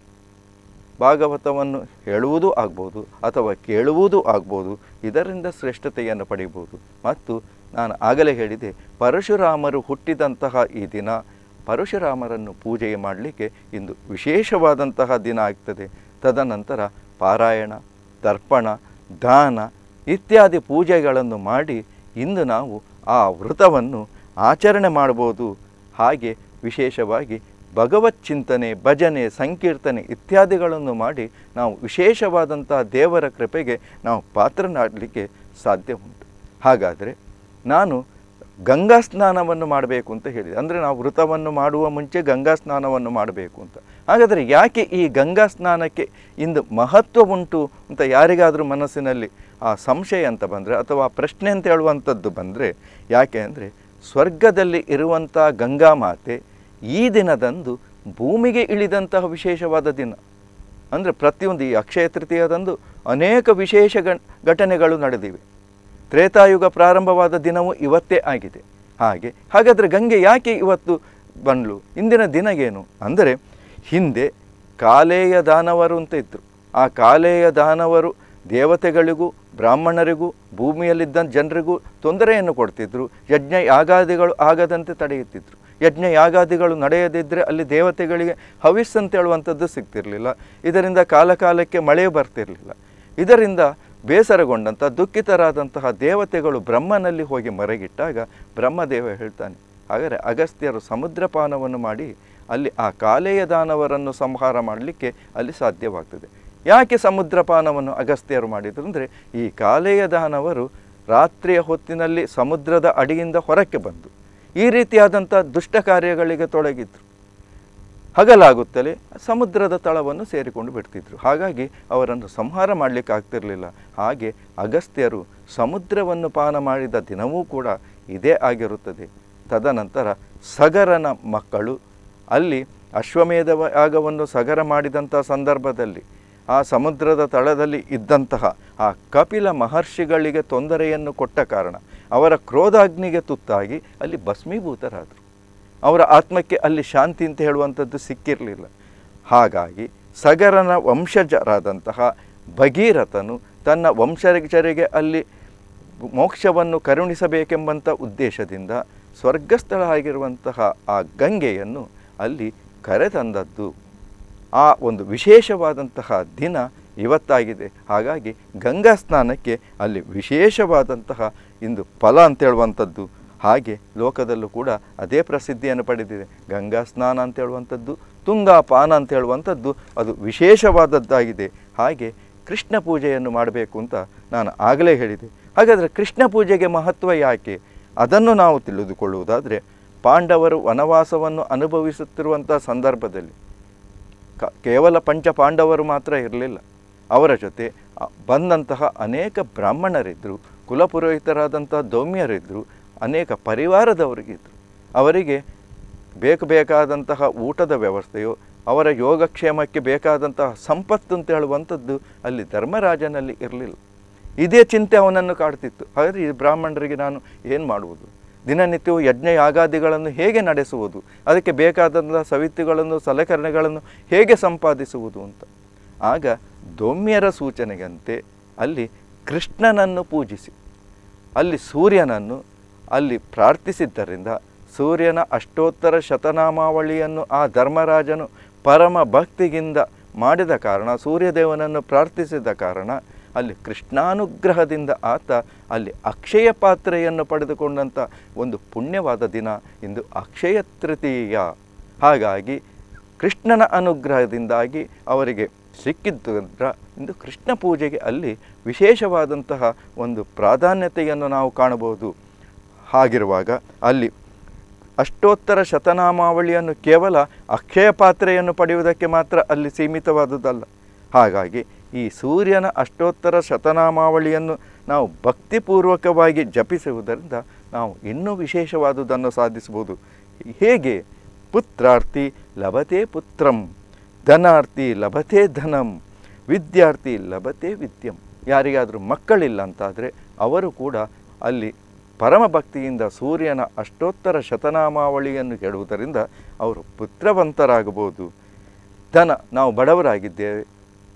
ಭಾಗವತವನ್ನು ಹೇಳುವುದೂ ಆಗ್ಬೋದು ಅಥವಾ ಕೇಳುವುದೂ ಆಗ್ಬೋದು ಇದರಿಂದ ಶ್ರೇಷ್ಠತೆಯನ್ನು ಪಡೆಯಬಹುದು ಮತ್ತು ನಾನು ಆಗಲೇ ಹೇಳಿದೆ ಪರಶುರಾಮರು ಹುಟ್ಟಿದಂತಹ ಈ ದಿನ ಪರಶುರಾಮರನ್ನು ಪೂಜೆ ಮಾಡಲಿಕ್ಕೆ ಇಂದು ವಿಶೇಷವಾದಂತಹ ದಿನ ಆಗ್ತದೆ ತದನಂತರ ಪಾರಾಯಣ ತರ್ಪಣ ದಾನ ಇತ್ಯಾದಿ ಪೂಜೆಗಳನ್ನು ಮಾಡಿ ಇಂದು ನಾವು ಆ ವ್ರತವನ್ನು ಆಚರಣೆ ಮಾಡ್ಬೋದು ಹಾಗೆ ವಿಶೇಷವಾಗಿ ಭಗವತ್ ಚಿಂತನೆ ಭಜನೆ ಸಂಕೀರ್ತನೆ ಇತ್ಯಾದಿಗಳನ್ನು ಮಾಡಿ ನಾವು ವಿಶೇಷವಾದಂತಹ ದೇವರ ಕೃಪೆಗೆ ನಾವು ಪಾತ್ರನಾಡಲಿಕ್ಕೆ ಸಾಧ್ಯ ಉಂಟು ಹಾಗಾದರೆ ನಾನು ಗಂಗಾ ಸ್ನಾನವನ್ನು ಮಾಡಬೇಕು ಅಂತ ಹೇಳಿದೆ ಅಂದರೆ ನಾವು ವೃತವನ್ನು ಮಾಡುವ ಮುಂಚೆ ಗಂಗಾ ಸ್ನಾನವನ್ನು ಮಾಡಬೇಕು ಅಂತ ಹಾಗಾದರೆ ಯಾಕೆ ಈ ಗಂಗಾ ಸ್ನಾನಕ್ಕೆ ಇಂದು ಮಹತ್ವ ಉಂಟು ಅಂತ ಯಾರಿಗಾದರೂ ಮನಸ್ಸಿನಲ್ಲಿ ಆ ಸಂಶಯ ಅಂತ ಬಂದರೆ ಅಥವಾ ಪ್ರಶ್ನೆ ಅಂತ ಹೇಳುವಂಥದ್ದು ಬಂದರೆ ಯಾಕೆ ಅಂದರೆ ಸ್ವರ್ಗದಲ್ಲಿ ಇರುವಂಥ ಗಂಗಾ ಮಾತೆ ಈ ದಿನದಂದು ಭೂಮಿಗೆ ಇಳಿದಂತಹ ವಿಶೇಷವಾದ ದಿನ ಅಂದರೆ ಪ್ರತಿಯೊಂದು ಈ ಅಕ್ಷಯ ತೃತೀಯದಂದು ಅನೇಕ ವಿಶೇಷ ಘಟನೆಗಳು ನಡೆದಿವೆ ತ್ರೇತಾಯುಗ ಪ್ರಾರಂಭವಾದ ದಿನವೂ ಇವತ್ತೇ ಆಗಿದೆ ಹಾಗೆ ಹಾಗಾದರೆ ಗಂಗೆ ಯಾಕೆ ಇವತ್ತು ಬಂದಳು ಇಂದಿನ ಏನು ಅಂದರೆ ಹಿಂದೆ ಕಾಲೇಯ ದಾನವರು ಅಂತ ಇದ್ದರು ಆ ಕಾಲೇಯ ದಾನವರು ದೇವತೆಗಳಿಗೂ ಬ್ರಾಹ್ಮಣರಿಗೂ ಭೂಮಿಯಲ್ಲಿದ್ದ ಜನರಿಗೂ ತೊಂದರೆಯನ್ನು ಕೊಡ್ತಿದ್ರು ಯಜ್ಞ ಯಾಗಾದಿಗಳು ಆಗದಂತೆ ತಡೆಯುತ್ತಿದ್ರು ಯಜ್ಞ ಯಾಗಾದಿಗಳು ನಡೆಯದಿದ್ದರೆ ಅಲ್ಲಿ ದೇವತೆಗಳಿಗೆ ಹವಿಸ್ ಅಂತ ಹೇಳುವಂಥದ್ದು ಸಿಗ್ತಿರಲಿಲ್ಲ ಇದರಿಂದ ಕಾಲಕಾಲಕ್ಕೆ ಮಳೆ ಬರ್ತಿರಲಿಲ್ಲ ಇದರಿಂದ ಬೇಸರಗೊಂಡಂಥ ದುಃಖಿತರಾದಂತಹ ದೇವತೆಗಳು ಬ್ರಹ್ಮನಲ್ಲಿ ಹೋಗಿ ಮರೆಗಿಟ್ಟಾಗ ಬ್ರಹ್ಮದೇವ ಹೇಳ್ತಾನೆ ಹಾಗಾದರೆ ಅಗಸ್ತ್ಯರು ಸಮುದ್ರಪಾನವನ್ನು ಮಾಡಿ ಅಲ್ಲಿ ಆ ಕಾಲೇಯ ದಾನವರನ್ನು ಸಂಹಾರ ಮಾಡಲಿಕ್ಕೆ ಅಲ್ಲಿ ಸಾಧ್ಯವಾಗ್ತದೆ ಯಾಕೆ ಸಮುದ್ರಪಾನವನ್ನು ಅಗಸ್ತ್ಯರು ಮಾಡಿದರು ಅಂದರೆ ಈ ಕಾಲೇಯ ದಾನವರು ರಾತ್ರಿಯ ಹೊತ್ತಿನಲ್ಲಿ ಸಮುದ್ರದ ಅಡಿಯಿಂದ ಹೊರಕ್ಕೆ ಬಂದು ಈ ರೀತಿಯಾದಂಥ ದುಷ್ಟ ಕಾರ್ಯಗಳಿಗೆ ತೊಡಗಿದ್ರು ಹಗಲಾಗುತ್ತಲೇ ಸಮುದ್ರದ ತಳವನ್ನು ಸೇರಿಕೊಂಡು ಬಿಡ್ತಿದ್ರು ಹಾಗಾಗಿ ಅವರನ್ನು ಸಂಹಾರ ಮಾಡಲಿಕ್ಕೆ ಆಗ್ತಿರಲಿಲ್ಲ ಹಾಗೆ ಅಗಸ್ತ್ಯರು ಸಮುದ್ರವನ್ನು ಪಾನ ಮಾಡಿದ ದಿನವೂ ಕೂಡ ಇದೇ ಆಗಿರುತ್ತದೆ ತದನಂತರ ಸಗರನ ಮಕ್ಕಳು ಅಲ್ಲಿ ಅಶ್ವಮೇಧ ಯಾಗವನ್ನು ಸಗರ ಮಾಡಿದಂಥ ಸಂದರ್ಭದಲ್ಲಿ ಆ ಸಮುದ್ರದ ತಳದಲ್ಲಿ ಇದ್ದಂತಹ ಆ ಕಪಿಲ ಮಹರ್ಷಿಗಳಿಗೆ ತೊಂದರೆಯನ್ನು ಕೊಟ್ಟ ಕಾರಣ ಅವರ ಕ್ರೋಧಾಗ್ನಿಗೆ ತುತ್ತಾಗಿ ಅಲ್ಲಿ ಭಸ್ಮೀಭೂತರಾದರು ಅವರ ಆತ್ಮಕ್ಕೆ ಅಲ್ಲಿ ಶಾಂತಿ ಅಂತ ಹೇಳುವಂಥದ್ದು ಸಿಕ್ಕಿರಲಿಲ್ಲ ಹಾಗಾಗಿ ಸಗರನ ವಂಶಜರಾದಂತಹ ಭಗೀರಥನು ತನ್ನ ವಂಶಜರಿಗೆ ಅಲ್ಲಿ ಮೋಕ್ಷವನ್ನು ಕರುಣಿಸಬೇಕೆಂಬಂಥ ಉದ್ದೇಶದಿಂದ ಸ್ವರ್ಗಸ್ಥಳ ಆಗಿರುವಂತಹ ಆ ಗಂಗೆಯನ್ನು ಅಲ್ಲಿ ಕರೆತಂದದ್ದು ಆ ಒಂದು ವಿಶೇಷವಾದಂತಹ ದಿನ ಇವತ್ತಾಗಿದೆ ಹಾಗಾಗಿ ಗಂಗಾ ಸ್ನಾನಕ್ಕೆ ಅಲ್ಲಿ ವಿಶೇಷವಾದಂತಹ ಇಂದು ಫಲ ಅಂತೇಳುವಂಥದ್ದು ಹಾಗೆ ಲೋಕದಲ್ಲೂ ಕೂಡ ಅದೇ ಪ್ರಸಿದ್ಧಿಯನ್ನು ಪಡೆದಿದೆ ಗಂಗಾ ಸ್ನಾನ ಅಂತ ಹೇಳುವಂಥದ್ದು ತುಂಗಾಪಾನ ಅಂತ ಹೇಳುವಂಥದ್ದು ಅದು ವಿಶೇಷವಾದದ್ದಾಗಿದೆ ಹಾಗೆ ಕೃಷ್ಣ ಪೂಜೆಯನ್ನು ಮಾಡಬೇಕು ಅಂತ ನಾನು ಆಗಲೇ ಹೇಳಿದೆ ಹಾಗಾದರೆ ಕೃಷ್ಣ ಪೂಜೆಗೆ ಮಹತ್ವ ಯಾಕೆ ಅದನ್ನು ನಾವು ತಿಳಿದುಕೊಳ್ಳುವುದಾದರೆ ಪಾಂಡವರು ವನವಾಸವನ್ನು ಅನುಭವಿಸುತ್ತಿರುವಂಥ ಸಂದರ್ಭದಲ್ಲಿ ಕೇವಲ ಪಂಚ ಪಾಂಡವರು ಮಾತ್ರ ಇರಲಿಲ್ಲ ಅವರ ಜೊತೆ ಬಂದಂತಹ ಅನೇಕ ಬ್ರಾಹ್ಮಣರಿದ್ದರು ಕುಲಪುರೋಹಿತರಾದಂಥ ದೌಮ್ಯರಿದ್ದರು ಅನೇಕ ಪರಿವಾರದವರಿಗಿದ್ದರು ಅವರಿಗೆ ಬೇಕು ಬೇಕಾದಂತಹ ಊಟದ ವ್ಯವಸ್ಥೆಯು ಅವರ ಯೋಗಕ್ಷೇಮಕ್ಕೆ ಬೇಕಾದಂತಹ ಸಂಪತ್ತು ಅಂತ ಹೇಳುವಂಥದ್ದು ಅಲ್ಲಿ ಧರ್ಮರಾಜನಲ್ಲಿ ಇರಲಿಲ್ಲ ಇದೇ ಚಿಂತೆ ಅವನನ್ನು ಕಾಡ್ತಿತ್ತು ಹಾಗಾದರೆ ಈ ಬ್ರಾಹ್ಮಣರಿಗೆ ನಾನು ಏನು ಮಾಡುವುದು ದಿನನಿತ್ಯವು ಯಜ್ಞ ಯಾಗಾದಿಗಳನ್ನು ಹೇಗೆ ನಡೆಸುವುದು ಅದಕ್ಕೆ ಬೇಕಾದಂತಹ ಸವಿತ್ತುಗಳನ್ನು ಸಲಕರಣೆಗಳನ್ನು ಹೇಗೆ ಸಂಪಾದಿಸುವುದು ಅಂತ ಆಗ ದೋಮ್ಯರ ಸೂಚನೆಗಂತೆ ಅಲ್ಲಿ ಕೃಷ್ಣನನ್ನು ಪೂಜಿಸಿ ಅಲ್ಲಿ ಸೂರ್ಯನನ್ನು ಅಲ್ಲಿ ಪ್ರಾರ್ಥಿಸಿದ್ದರಿಂದ ಸೂರ್ಯನ ಅಷ್ಟೋತ್ತರ ಶತನಾಮಾವಳಿಯನ್ನು ಆ ಧರ್ಮರಾಜನು ಪರಮ ಭಕ್ತಿಗಿಂದ ಮಾಡಿದ ಕಾರಣ ಸೂರ್ಯದೇವನನ್ನು ಪ್ರಾರ್ಥಿಸಿದ ಕಾರಣ ಅಲ್ಲಿ ಕೃಷ್ಣಾನುಗ್ರಹದಿಂದ ಆತ ಅಲ್ಲಿ ಅಕ್ಷಯ ಪಾತ್ರೆಯನ್ನು ಪಡೆದುಕೊಂಡಂಥ ಒಂದು ಪುಣ್ಯವಾದ ದಿನ ಇಂದು ಅಕ್ಷಯ ತೃತೀಯ ಹಾಗಾಗಿ ಕೃಷ್ಣನ ಅನುಗ್ರಹದಿಂದಾಗಿ ಅವರಿಗೆ ಸಿಕ್ಕಿದ್ದು ಇಂದು ಕೃಷ್ಣ ಪೂಜೆಗೆ ಅಲ್ಲಿ ವಿಶೇಷವಾದಂತಹ ಒಂದು ಪ್ರಾಧಾನ್ಯತೆಯನ್ನು ನಾವು ಕಾಣಬಹುದು ಹಾಗಿರುವಾಗ ಅಲ್ಲಿ ಅಷ್ಟೋತ್ತರ ಶತನಾಮಾವಳಿಯನ್ನು ಕೇವಲ ಅಕ್ಷಯ ಪಾತ್ರೆಯನ್ನು ಪಡೆಯುವುದಕ್ಕೆ ಮಾತ್ರ ಅಲ್ಲಿ ಸೀಮಿತವಾದುದಲ್ಲ ಹಾಗಾಗಿ ಈ ಸೂರ್ಯನ ಅಷ್ಟೋತ್ತರ ಶತನಾಮಾವಳಿಯನ್ನು ನಾವು ಭಕ್ತಿಪೂರ್ವಕವಾಗಿ ಜಪಿಸುವುದರಿಂದ ನಾವು ಇನ್ನೂ ವಿಶೇಷವಾದುದನ್ನು ಸಾಧಿಸಬಹುದು ಹೇಗೆ ಪುತ್ರಾರ್ಥಿ ಲಭತೆ ಪುತ್ರಂ ಧನಾರ್ಥಿ ಲಭತೆ ಧನಂ ವಿದ್ಯಾರ್ಥಿ ಲಭತೆ ವಿದ್ಯಂ ಯಾರಿಗಾದರೂ ಮಕ್ಕಳಿಲ್ಲ ಅಂತಾದರೆ ಅವರು ಕೂಡ ಅಲ್ಲಿ ಪರಮಭಕ್ತಿಯಿಂದ ಸೂರ್ಯನ ಅಷ್ಟೋತ್ತರ ಶತನಾಮಾವಳಿಯನ್ನು ಕೇಳುವುದರಿಂದ ಅವರು ಪುತ್ರವಂತರಾಗಬಹುದು ಧನ ನಾವು ಬಡವರಾಗಿದ್ದೇವೆ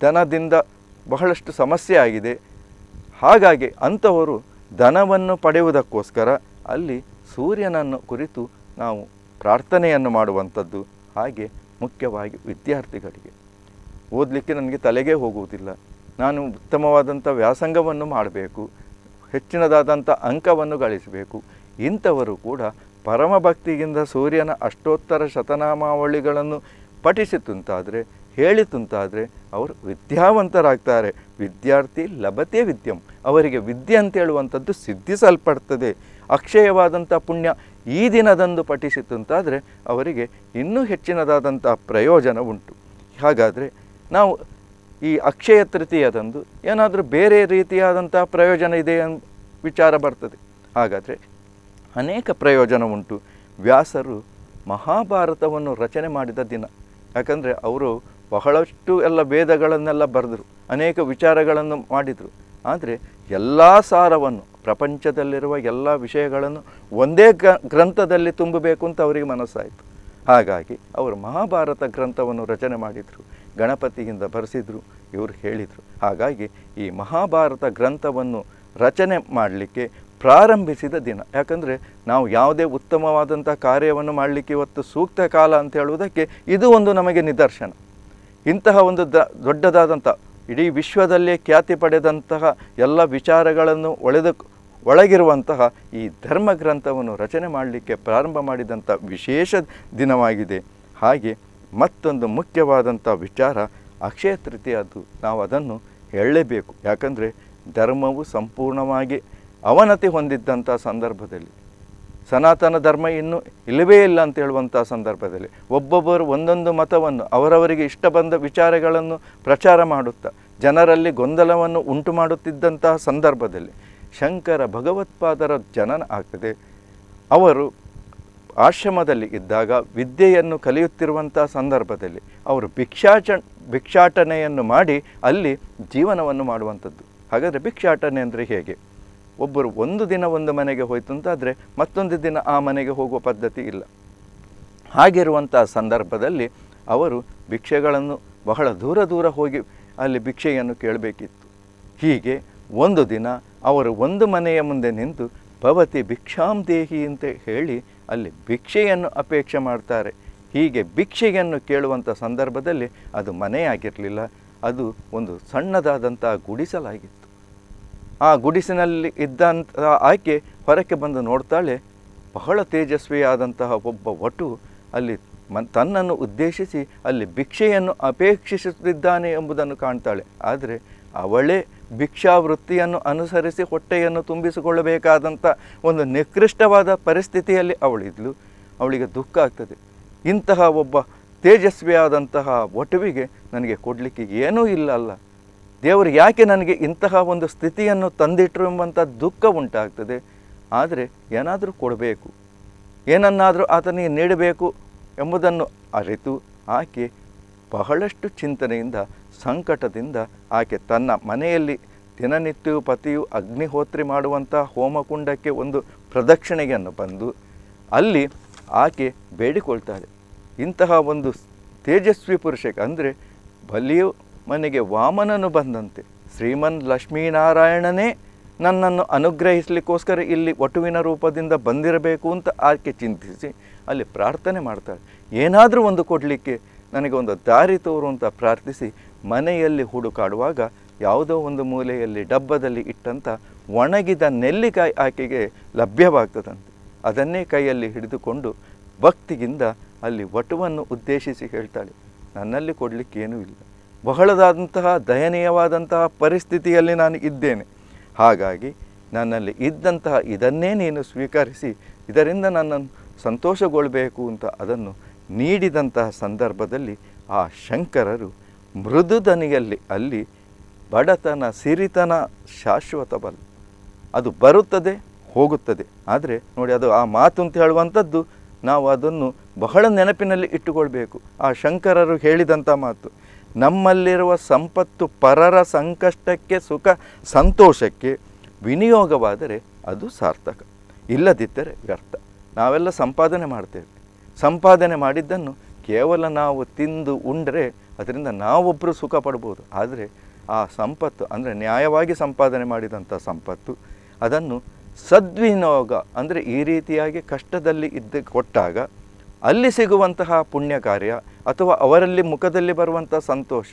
ಧನದಿಂದ ಬಹಳಷ್ಟು ಸಮಸ್ಯೆ ಆಗಿದೆ ಹಾಗಾಗಿ ಅಂಥವರು ಧನವನ್ನು ಪಡೆಯುವುದಕ್ಕೋಸ್ಕರ ಅಲ್ಲಿ ಸೂರ್ಯನನ್ನು ಕುರಿತು ನಾವು ಪ್ರಾರ್ಥನೆಯನ್ನು ಮಾಡುವಂಥದ್ದು ಹಾಗೆ ಮುಖ್ಯವಾಗಿ ವಿದ್ಯಾರ್ಥಿಗಳಿಗೆ ಓದಲಿಕ್ಕೆ ನನಗೆ ತಲೆಗೆ ಹೋಗುವುದಿಲ್ಲ ನಾನು ಉತ್ತಮವಾದಂಥ ವ್ಯಾಸಂಗವನ್ನು ಮಾಡಬೇಕು ಹೆಚ್ಚಿನದಾದಂಥ ಅಂಕವನ್ನು ಗಳಿಸಬೇಕು ಇಂಥವರು ಕೂಡ ಪರಮಭಕ್ತಿಯಿಂದ ಸೂರ್ಯನ ಅಷ್ಟೋತ್ತರ ಶತನಾಮಾವಳಿಗಳನ್ನು ಪಠಿಸಿತುಂತಾದರೆ ಹೇಳಿತುಂತಾದರೆ ಅವರು ವಿದ್ಯಾವಂತರಾಗ್ತಾರೆ ವಿದ್ಯಾರ್ಥಿ ಲಭತೆ ವಿದ್ಯಂ ಅವರಿಗೆ ವಿದ್ಯೆ ಅಂತೇಳುವಂಥದ್ದು ಸಿದ್ಧಿಸಲ್ಪಡ್ತದೆ ಅಕ್ಷಯವಾದಂಥ ಪುಣ್ಯ ಈ ದಿನದಂದು ಪಠಿಸಿತುಂತಾದರೆ ಅವರಿಗೆ ಇನ್ನೂ ಹೆಚ್ಚಿನದಾದಂಥ ಪ್ರಯೋಜನ ಉಂಟು ಹಾಗಾದರೆ ನಾವು ಈ ಅಕ್ಷಯ ತೃತೀಯದಂದು ಏನಾದರೂ ಬೇರೆ ರೀತಿಯಾದಂಥ ಪ್ರಯೋಜನ ಇದೆ ಎಂಬ ವಿಚಾರ ಬರ್ತದೆ ಹಾಗಾದರೆ ಅನೇಕ ಪ್ರಯೋಜನ ಉಂಟು ವ್ಯಾಸರು ಮಹಾಭಾರತವನ್ನು ರಚನೆ ಮಾಡಿದ ದಿನ ಯಾಕಂದರೆ ಅವರು ಬಹಳಷ್ಟು ಎಲ್ಲ ಭೇದಗಳನ್ನೆಲ್ಲ ಬರೆದರು ಅನೇಕ ವಿಚಾರಗಳನ್ನು ಮಾಡಿದರು ಆದರೆ ಎಲ್ಲ ಸಾರವನ್ನು ಪ್ರಪಂಚದಲ್ಲಿರುವ ಎಲ್ಲ ವಿಷಯಗಳನ್ನು ಒಂದೇ ಗ್ರಂಥದಲ್ಲಿ ತುಂಬಬೇಕು ಅಂತ ಅವರಿಗೆ ಮನಸ್ಸಾಯಿತು ಹಾಗಾಗಿ ಅವರು ಮಹಾಭಾರತ ಗ್ರಂಥವನ್ನು ರಚನೆ ಮಾಡಿದರು ಗಣಪತಿಯಿಂದ ಬರೆಸಿದರು ಇವರು ಹೇಳಿದರು ಹಾಗಾಗಿ ಈ ಮಹಾಭಾರತ ಗ್ರಂಥವನ್ನು ರಚನೆ ಮಾಡಲಿಕ್ಕೆ ಪ್ರಾರಂಭಿಸಿದ ದಿನ ಯಾಕಂದರೆ ನಾವು ಯಾವುದೇ ಉತ್ತಮವಾದಂಥ ಕಾರ್ಯವನ್ನು ಮಾಡಲಿಕ್ಕೆ ಇವತ್ತು ಸೂಕ್ತ ಕಾಲ ಅಂತ ಹೇಳುವುದಕ್ಕೆ ಇದು ಒಂದು ನಮಗೆ ನಿದರ್ಶನ ಇಂತಹ ಒಂದು ದ ದೊಡ್ಡದಾದಂಥ ಇಡೀ ವಿಶ್ವದಲ್ಲೇ ಖ್ಯಾತಿ ಪಡೆದಂತಹ ಎಲ್ಲ ವಿಚಾರಗಳನ್ನು ಒಳೆದು ಒಳಗಿರುವಂತಹ ಈ ಧರ್ಮ ಗ್ರಂಥವನ್ನು ರಚನೆ ಮಾಡಲಿಕ್ಕೆ ಪ್ರಾರಂಭ ಮಾಡಿದಂಥ ವಿಶೇಷ ದಿನವಾಗಿದೆ ಹಾಗೆ ಮತ್ತೊಂದು ಮುಖ್ಯವಾದಂಥ ವಿಚಾರ ಅಕ್ಷಯ ತೃತೀಯದ್ದು ನಾವು ಅದನ್ನು ಹೇಳಲೇಬೇಕು ಯಾಕಂದರೆ ಧರ್ಮವು ಸಂಪೂರ್ಣವಾಗಿ ಅವನತಿ ಹೊಂದಿದ್ದಂಥ ಸಂದರ್ಭದಲ್ಲಿ ಸನಾತನ ಧರ್ಮ ಇನ್ನು ಇಲ್ಲವೇ ಇಲ್ಲ ಅಂತ ಹೇಳುವಂಥ ಸಂದರ್ಭದಲ್ಲಿ ಒಬ್ಬೊಬ್ಬರು ಒಂದೊಂದು ಮತವನ್ನು ಅವರವರಿಗೆ ಇಷ್ಟ ಬಂದ ವಿಚಾರಗಳನ್ನು ಪ್ರಚಾರ ಮಾಡುತ್ತಾ ಜನರಲ್ಲಿ ಗೊಂದಲವನ್ನು ಉಂಟು ಮಾಡುತ್ತಿದ್ದಂತಹ ಸಂದರ್ಭದಲ್ಲಿ ಶಂಕರ ಭಗವತ್ಪಾದರ ಜನನ ಆಗ್ತದೆ ಅವರು ಆಶ್ರಮದಲ್ಲಿ ಇದ್ದಾಗ ವಿದ್ಯೆಯನ್ನು ಕಲಿಯುತ್ತಿರುವಂಥ ಸಂದರ್ಭದಲ್ಲಿ ಅವರು ಭಿಕ್ಷಾಚ ಭಿಕ್ಷಾಟನೆಯನ್ನು ಮಾಡಿ ಅಲ್ಲಿ ಜೀವನವನ್ನು ಮಾಡುವಂಥದ್ದು ಹಾಗಾದರೆ ಭಿಕ್ಷಾಟನೆ ಅಂದರೆ ಹೇಗೆ ಒಬ್ಬರು ಒಂದು ದಿನ ಒಂದು ಮನೆಗೆ ಹೋಯಿತು ಅಂತಾದರೆ ಮತ್ತೊಂದು ದಿನ ಆ ಮನೆಗೆ ಹೋಗುವ ಪದ್ಧತಿ ಇಲ್ಲ ಹಾಗಿರುವಂಥ ಸಂದರ್ಭದಲ್ಲಿ ಅವರು ಭಿಕ್ಷೆಗಳನ್ನು ಬಹಳ ದೂರ ದೂರ ಹೋಗಿ ಅಲ್ಲಿ ಭಿಕ್ಷೆಯನ್ನು ಕೇಳಬೇಕಿತ್ತು ಹೀಗೆ ಒಂದು ದಿನ ಅವರು ಒಂದು ಮನೆಯ ಮುಂದೆ ನಿಂತು ಭವತಿ ಭಿಕ್ಷಾಂ ದೇಹಿ ಅಂತ ಹೇಳಿ ಅಲ್ಲಿ ಭಿಕ್ಷೆಯನ್ನು ಅಪೇಕ್ಷೆ ಮಾಡ್ತಾರೆ ಹೀಗೆ ಭಿಕ್ಷೆಯನ್ನು ಕೇಳುವಂಥ ಸಂದರ್ಭದಲ್ಲಿ ಅದು ಮನೆಯಾಗಿರಲಿಲ್ಲ ಅದು ಒಂದು ಸಣ್ಣದಾದಂಥ ಗುಡಿಸಲಾಗಿತ್ತು ಆ ಗುಡಿಸಿನಲ್ಲಿ ಇದ್ದಂಥ ಆಕೆ ಹೊರಕ್ಕೆ ಬಂದು ನೋಡ್ತಾಳೆ ಬಹಳ ತೇಜಸ್ವಿಯಾದಂತಹ ಒಬ್ಬ ವಟು ಅಲ್ಲಿ ಮನ್ ತನ್ನನ್ನು ಉದ್ದೇಶಿಸಿ ಅಲ್ಲಿ ಭಿಕ್ಷೆಯನ್ನು ಅಪೇಕ್ಷಿಸುತ್ತಿದ್ದಾನೆ ಎಂಬುದನ್ನು ಕಾಣ್ತಾಳೆ ಆದರೆ ಅವಳೇ ವೃತ್ತಿಯನ್ನು ಅನುಸರಿಸಿ ಹೊಟ್ಟೆಯನ್ನು ತುಂಬಿಸಿಕೊಳ್ಳಬೇಕಾದಂಥ ಒಂದು ನಿಕೃಷ್ಟವಾದ ಪರಿಸ್ಥಿತಿಯಲ್ಲಿ ಅವಳಿದ್ಲು ಅವಳಿಗೆ ದುಃಖ ಆಗ್ತದೆ ಇಂತಹ ಒಬ್ಬ ತೇಜಸ್ವಿಯಾದಂತಹ ಒಟುವಿಗೆ ನನಗೆ ಕೊಡಲಿಕ್ಕೆ ಏನೂ ಇಲ್ಲ ಅಲ್ಲ ದೇವರು ಯಾಕೆ ನನಗೆ ಇಂತಹ ಒಂದು ಸ್ಥಿತಿಯನ್ನು ತಂದಿಟ್ಟರು ಎಂಬಂಥ ದುಃಖ ಉಂಟಾಗ್ತದೆ ಆದರೆ ಏನಾದರೂ ಕೊಡಬೇಕು ಏನನ್ನಾದರೂ ಆತನಿಗೆ ನೀಡಬೇಕು ಎಂಬುದನ್ನು ಅರಿತು ಆಕೆ ಬಹಳಷ್ಟು ಚಿಂತನೆಯಿಂದ ಸಂಕಟದಿಂದ ಆಕೆ ತನ್ನ ಮನೆಯಲ್ಲಿ ದಿನನಿತ್ಯವೂ ಪತಿಯು ಅಗ್ನಿಹೋತ್ರಿ ಮಾಡುವಂಥ ಹೋಮಕುಂಡಕ್ಕೆ ಒಂದು ಪ್ರದಕ್ಷಿಣೆಯನ್ನು ಬಂದು ಅಲ್ಲಿ ಆಕೆ ಬೇಡಿಕೊಳ್ತಾಳೆ ಇಂತಹ ಒಂದು ತೇಜಸ್ವಿ ಪುರುಷಕ್ಕೆ ಅಂದರೆ ಬಲಿಯು ಮನೆಗೆ ವಾಮನನು ಬಂದಂತೆ ಶ್ರೀಮನ್ ಲಕ್ಷ್ಮೀನಾರಾಯಣನೇ ನನ್ನನ್ನು ಅನುಗ್ರಹಿಸಲಿಕ್ಕೋಸ್ಕರ ಇಲ್ಲಿ ಒಟುವಿನ ರೂಪದಿಂದ ಬಂದಿರಬೇಕು ಅಂತ ಆಕೆ ಚಿಂತಿಸಿ ಅಲ್ಲಿ ಪ್ರಾರ್ಥನೆ ಮಾಡ್ತಾಳೆ ಏನಾದರೂ ಒಂದು ಕೊಡಲಿಕ್ಕೆ ನನಗೆ ಒಂದು ದಾರಿ ತೋರು ಅಂತ ಪ್ರಾರ್ಥಿಸಿ ಮನೆಯಲ್ಲಿ ಹುಡುಕಾಡುವಾಗ ಯಾವುದೋ ಒಂದು ಮೂಲೆಯಲ್ಲಿ ಡಬ್ಬದಲ್ಲಿ ಇಟ್ಟಂಥ ಒಣಗಿದ ನೆಲ್ಲಿಕಾಯಿ ಆಕೆಗೆ ಲಭ್ಯವಾಗ್ತದಂತೆ ಅದನ್ನೇ ಕೈಯಲ್ಲಿ ಹಿಡಿದುಕೊಂಡು ಭಕ್ತಿಗಿಂತ ಅಲ್ಲಿ ವಟುವನ್ನು ಉದ್ದೇಶಿಸಿ ಹೇಳ್ತಾಳೆ ನನ್ನಲ್ಲಿ ಕೊಡಲಿಕ್ಕೇನೂ ಇಲ್ಲ ಬಹಳದಾದಂತಹ ದಯನೀಯವಾದಂತಹ ಪರಿಸ್ಥಿತಿಯಲ್ಲಿ ನಾನು ಇದ್ದೇನೆ ಹಾಗಾಗಿ ನನ್ನಲ್ಲಿ ಇದ್ದಂತಹ ಇದನ್ನೇ ನೀನು ಸ್ವೀಕರಿಸಿ ಇದರಿಂದ ನನ್ನನ್ನು ಸಂತೋಷಗೊಳ್ಳಬೇಕು ಅಂತ ಅದನ್ನು ನೀಡಿದಂತಹ ಸಂದರ್ಭದಲ್ಲಿ ಆ ಶಂಕರರು ಮೃದುದನಿಯಲ್ಲಿ ಅಲ್ಲಿ ಬಡತನ ಸಿರಿತನ ಶಾಶ್ವತವಲ್ಲ ಅದು ಬರುತ್ತದೆ ಹೋಗುತ್ತದೆ ಆದರೆ ನೋಡಿ ಅದು ಆ ಮಾತು ಅಂತ ಹೇಳುವಂಥದ್ದು ನಾವು ಅದನ್ನು ಬಹಳ ನೆನಪಿನಲ್ಲಿ ಇಟ್ಟುಕೊಳ್ಬೇಕು ಆ ಶಂಕರರು ಹೇಳಿದಂಥ ಮಾತು ನಮ್ಮಲ್ಲಿರುವ ಸಂಪತ್ತು ಪರರ ಸಂಕಷ್ಟಕ್ಕೆ ಸುಖ ಸಂತೋಷಕ್ಕೆ ವಿನಿಯೋಗವಾದರೆ ಅದು ಸಾರ್ಥಕ ಇಲ್ಲದಿದ್ದರೆ ವ್ಯರ್ಥ ನಾವೆಲ್ಲ ಸಂಪಾದನೆ ಮಾಡ್ತೇವೆ ಸಂಪಾದನೆ ಮಾಡಿದ್ದನ್ನು ಕೇವಲ ನಾವು ತಿಂದು ಉಂಡರೆ ಅದರಿಂದ ನಾವೊಬ್ಬರು ಸುಖ ಪಡ್ಬೋದು ಆದರೆ ಆ ಸಂಪತ್ತು ಅಂದರೆ ನ್ಯಾಯವಾಗಿ ಸಂಪಾದನೆ ಮಾಡಿದಂಥ ಸಂಪತ್ತು ಅದನ್ನು ಸದ್ವಿನಿಯೋಗ ಅಂದರೆ ಈ ರೀತಿಯಾಗಿ ಕಷ್ಟದಲ್ಲಿ ಇದ್ದ ಕೊಟ್ಟಾಗ ಅಲ್ಲಿ ಸಿಗುವಂತಹ ಪುಣ್ಯ ಕಾರ್ಯ ಅಥವಾ ಅವರಲ್ಲಿ ಮುಖದಲ್ಲಿ ಬರುವಂಥ ಸಂತೋಷ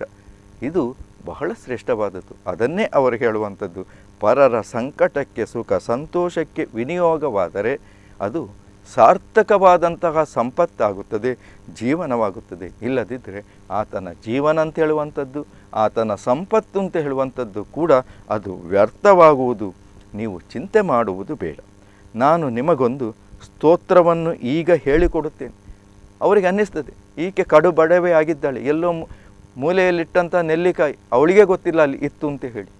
ಇದು ಬಹಳ ಶ್ರೇಷ್ಠವಾದದ್ದು ಅದನ್ನೇ ಅವರು ಹೇಳುವಂಥದ್ದು ಪರರ ಸಂಕಟಕ್ಕೆ ಸುಖ ಸಂತೋಷಕ್ಕೆ ವಿನಿಯೋಗವಾದರೆ ಅದು ಸಾರ್ಥಕವಾದಂತಹ ಸಂಪತ್ತಾಗುತ್ತದೆ ಜೀವನವಾಗುತ್ತದೆ ಇಲ್ಲದಿದ್ದರೆ ಆತನ ಜೀವನ ಅಂತ ಹೇಳುವಂಥದ್ದು ಆತನ ಸಂಪತ್ತು ಅಂತ ಹೇಳುವಂಥದ್ದು ಕೂಡ ಅದು ವ್ಯರ್ಥವಾಗುವುದು ನೀವು ಚಿಂತೆ ಮಾಡುವುದು ಬೇಡ ನಾನು ನಿಮಗೊಂದು ಸ್ತೋತ್ರವನ್ನು ಈಗ ಹೇಳಿಕೊಡುತ್ತೇನೆ ಅವರಿಗೆ ಅನ್ನಿಸ್ತದೆ ಈಕೆ ಕಡು ಬಡವೇ ಆಗಿದ್ದಾಳೆ ಎಲ್ಲೋ ಮೂಲೆಯಲ್ಲಿಟ್ಟಂಥ ನೆಲ್ಲಿಕಾಯಿ ಅವಳಿಗೆ ಗೊತ್ತಿಲ್ಲ ಅಲ್ಲಿ ಇತ್ತು ಅಂತ ಹೇಳಿ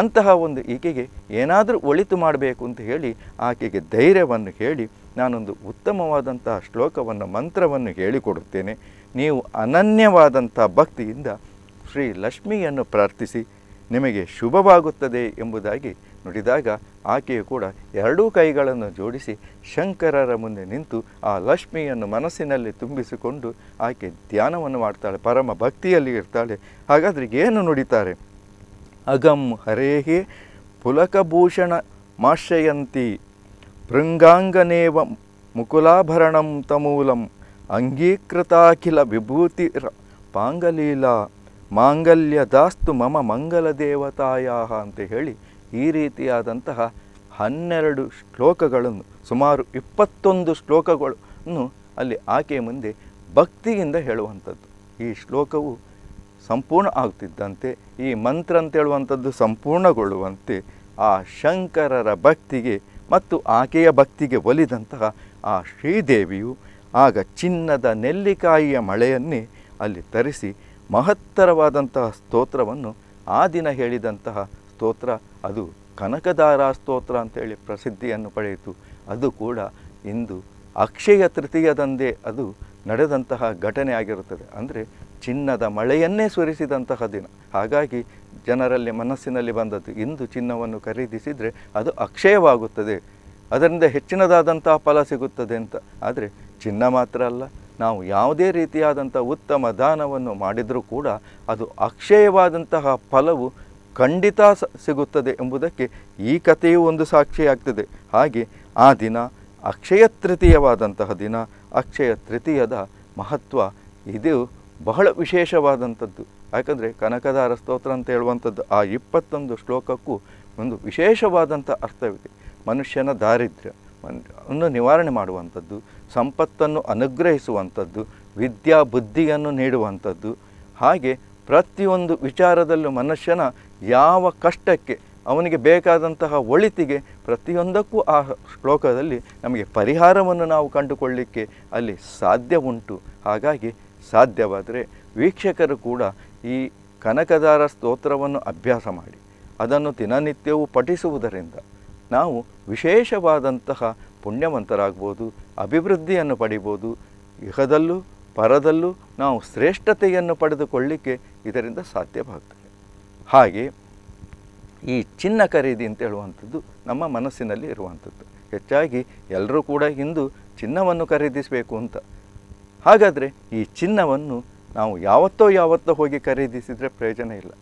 ಅಂತಹ ಒಂದು ಈಕೆಗೆ ಏನಾದರೂ ಒಳಿತು ಮಾಡಬೇಕು ಅಂತ ಹೇಳಿ ಆಕೆಗೆ ಧೈರ್ಯವನ್ನು ಹೇಳಿ ನಾನೊಂದು ಉತ್ತಮವಾದಂತಹ ಶ್ಲೋಕವನ್ನು ಮಂತ್ರವನ್ನು ಹೇಳಿಕೊಡುತ್ತೇನೆ ನೀವು ಅನನ್ಯವಾದಂಥ ಭಕ್ತಿಯಿಂದ ಶ್ರೀ ಲಕ್ಷ್ಮಿಯನ್ನು ಪ್ರಾರ್ಥಿಸಿ ನಿಮಗೆ ಶುಭವಾಗುತ್ತದೆ ಎಂಬುದಾಗಿ ನುಡಿದಾಗ ಆಕೆಯು ಕೂಡ ಎರಡೂ ಕೈಗಳನ್ನು ಜೋಡಿಸಿ ಶಂಕರರ ಮುಂದೆ ನಿಂತು ಆ ಲಕ್ಷ್ಮಿಯನ್ನು ಮನಸ್ಸಿನಲ್ಲಿ ತುಂಬಿಸಿಕೊಂಡು ಆಕೆ ಧ್ಯಾನವನ್ನು ಮಾಡ್ತಾಳೆ ಪರಮ ಭಕ್ತಿಯಲ್ಲಿ ಇರ್ತಾಳೆ ಹಾಗಾದರೆ ಏನು ನುಡಿತಾರೆ ಅಗಂ ಹರೇಹೇ ಪುಲಕಭೂಷಣ ಮಾಶಯಂತಿ ಭೃಂಗಾಂಗನೇವಂ ಮುಕುಲಾಭರಣಂ ತಮೂಲಂ ಅಂಗೀಕೃತಾಖಿಲ ವಿಭೂತಿರ ಪಾಂಗಲೀಲಾ ದಾಸ್ತು ಮಮ ಮಂಗಲ ದೇವತಾಯ ಅಂತ ಹೇಳಿ ಈ ರೀತಿಯಾದಂತಹ ಹನ್ನೆರಡು ಶ್ಲೋಕಗಳನ್ನು ಸುಮಾರು ಇಪ್ಪತ್ತೊಂದು ಶ್ಲೋಕಗಳನ್ನು ಅಲ್ಲಿ ಆಕೆ ಮುಂದೆ ಭಕ್ತಿಯಿಂದ ಹೇಳುವಂಥದ್ದು ಈ ಶ್ಲೋಕವು ಸಂಪೂರ್ಣ ಆಗ್ತಿದ್ದಂತೆ ಈ ಮಂತ್ರ ಅಂತೇಳುವಂಥದ್ದು ಸಂಪೂರ್ಣಗೊಳ್ಳುವಂತೆ ಆ ಶಂಕರರ ಭಕ್ತಿಗೆ ಮತ್ತು ಆಕೆಯ ಭಕ್ತಿಗೆ ಒಲಿದಂತಹ ಆ ಶ್ರೀದೇವಿಯು ಆಗ ಚಿನ್ನದ ನೆಲ್ಲಿಕಾಯಿಯ ಮಳೆಯನ್ನೇ ಅಲ್ಲಿ ತರಿಸಿ ಮಹತ್ತರವಾದಂತಹ ಸ್ತೋತ್ರವನ್ನು ಆ ದಿನ ಹೇಳಿದಂತಹ ಸ್ತೋತ್ರ ಅದು ಕನಕದಾರ ಸ್ತೋತ್ರ ಅಂತೇಳಿ ಪ್ರಸಿದ್ಧಿಯನ್ನು ಪಡೆಯಿತು ಅದು ಕೂಡ ಇಂದು ಅಕ್ಷಯ ತೃತೀಯದಂದೇ ಅದು ನಡೆದಂತಹ ಘಟನೆ ಆಗಿರುತ್ತದೆ ಅಂದರೆ ಚಿನ್ನದ ಮಳೆಯನ್ನೇ ಸುರಿಸಿದಂತಹ ದಿನ ಹಾಗಾಗಿ ಜನರಲ್ಲಿ ಮನಸ್ಸಿನಲ್ಲಿ ಬಂದದ್ದು ಇಂದು ಚಿನ್ನವನ್ನು ಖರೀದಿಸಿದರೆ ಅದು ಅಕ್ಷಯವಾಗುತ್ತದೆ ಅದರಿಂದ ಹೆಚ್ಚಿನದಾದಂತಹ ಫಲ ಸಿಗುತ್ತದೆ ಅಂತ ಆದರೆ ಚಿನ್ನ ಮಾತ್ರ ಅಲ್ಲ ನಾವು ಯಾವುದೇ ರೀತಿಯಾದಂಥ ಉತ್ತಮ ದಾನವನ್ನು ಮಾಡಿದರೂ ಕೂಡ ಅದು ಅಕ್ಷಯವಾದಂತಹ ಫಲವು ಖಂಡಿತ ಸಿಗುತ್ತದೆ ಎಂಬುದಕ್ಕೆ ಈ ಕಥೆಯು ಒಂದು ಸಾಕ್ಷಿಯಾಗ್ತದೆ ಹಾಗೆ ಆ ದಿನ ಅಕ್ಷಯ ತೃತೀಯವಾದಂತಹ ದಿನ ಅಕ್ಷಯ ತೃತೀಯದ ಮಹತ್ವ ಇದು ಬಹಳ ವಿಶೇಷವಾದಂಥದ್ದು ಯಾಕಂದರೆ ಕನಕದಾರ ಸ್ತೋತ್ರ ಅಂತ ಹೇಳುವಂಥದ್ದು ಆ ಇಪ್ಪತ್ತೊಂದು ಶ್ಲೋಕಕ್ಕೂ ಒಂದು ವಿಶೇಷವಾದಂಥ ಅರ್ಥವಿದೆ ಮನುಷ್ಯನ ದಾರಿದ್ರ್ಯ ಅನ್ನು ನಿವಾರಣೆ ಮಾಡುವಂಥದ್ದು ಸಂಪತ್ತನ್ನು ಅನುಗ್ರಹಿಸುವಂಥದ್ದು ವಿದ್ಯಾ ಬುದ್ಧಿಯನ್ನು ನೀಡುವಂಥದ್ದು ಹಾಗೆ ಪ್ರತಿಯೊಂದು ವಿಚಾರದಲ್ಲೂ ಮನುಷ್ಯನ ಯಾವ ಕಷ್ಟಕ್ಕೆ ಅವನಿಗೆ ಬೇಕಾದಂತಹ ಒಳಿತಿಗೆ ಪ್ರತಿಯೊಂದಕ್ಕೂ ಆ ಶ್ಲೋಕದಲ್ಲಿ ನಮಗೆ ಪರಿಹಾರವನ್ನು ನಾವು ಕಂಡುಕೊಳ್ಳಲಿಕ್ಕೆ ಅಲ್ಲಿ ಸಾಧ್ಯ ಉಂಟು ಹಾಗಾಗಿ ಸಾಧ್ಯವಾದರೆ ವೀಕ್ಷಕರು ಕೂಡ ಈ ಕನಕದಾರ ಸ್ತೋತ್ರವನ್ನು ಅಭ್ಯಾಸ ಮಾಡಿ ಅದನ್ನು ದಿನನಿತ್ಯವೂ ಪಠಿಸುವುದರಿಂದ ನಾವು ವಿಶೇಷವಾದಂತಹ ಪುಣ್ಯವಂತರಾಗ್ಬೋದು ಅಭಿವೃದ್ಧಿಯನ್ನು ಪಡಿಬೋದು ಯುಗದಲ್ಲೂ ಪರದಲ್ಲೂ ನಾವು ಶ್ರೇಷ್ಠತೆಯನ್ನು ಪಡೆದುಕೊಳ್ಳಿಕ್ಕೆ ಇದರಿಂದ ಸಾಧ್ಯವಾಗ್ತದೆ ಹಾಗೆ ಈ ಚಿನ್ನ ಖರೀದಿ ಅಂತ ಹೇಳುವಂಥದ್ದು ನಮ್ಮ ಮನಸ್ಸಿನಲ್ಲಿ ಇರುವಂಥದ್ದು ಹೆಚ್ಚಾಗಿ ಎಲ್ಲರೂ ಕೂಡ ಇಂದು ಚಿನ್ನವನ್ನು ಖರೀದಿಸಬೇಕು ಅಂತ ಹಾಗಾದರೆ ಈ ಚಿನ್ನವನ್ನು ನಾವು ಯಾವತ್ತೋ ಯಾವತ್ತೋ ಹೋಗಿ ಖರೀದಿಸಿದರೆ ಪ್ರಯೋಜನ ಇಲ್ಲ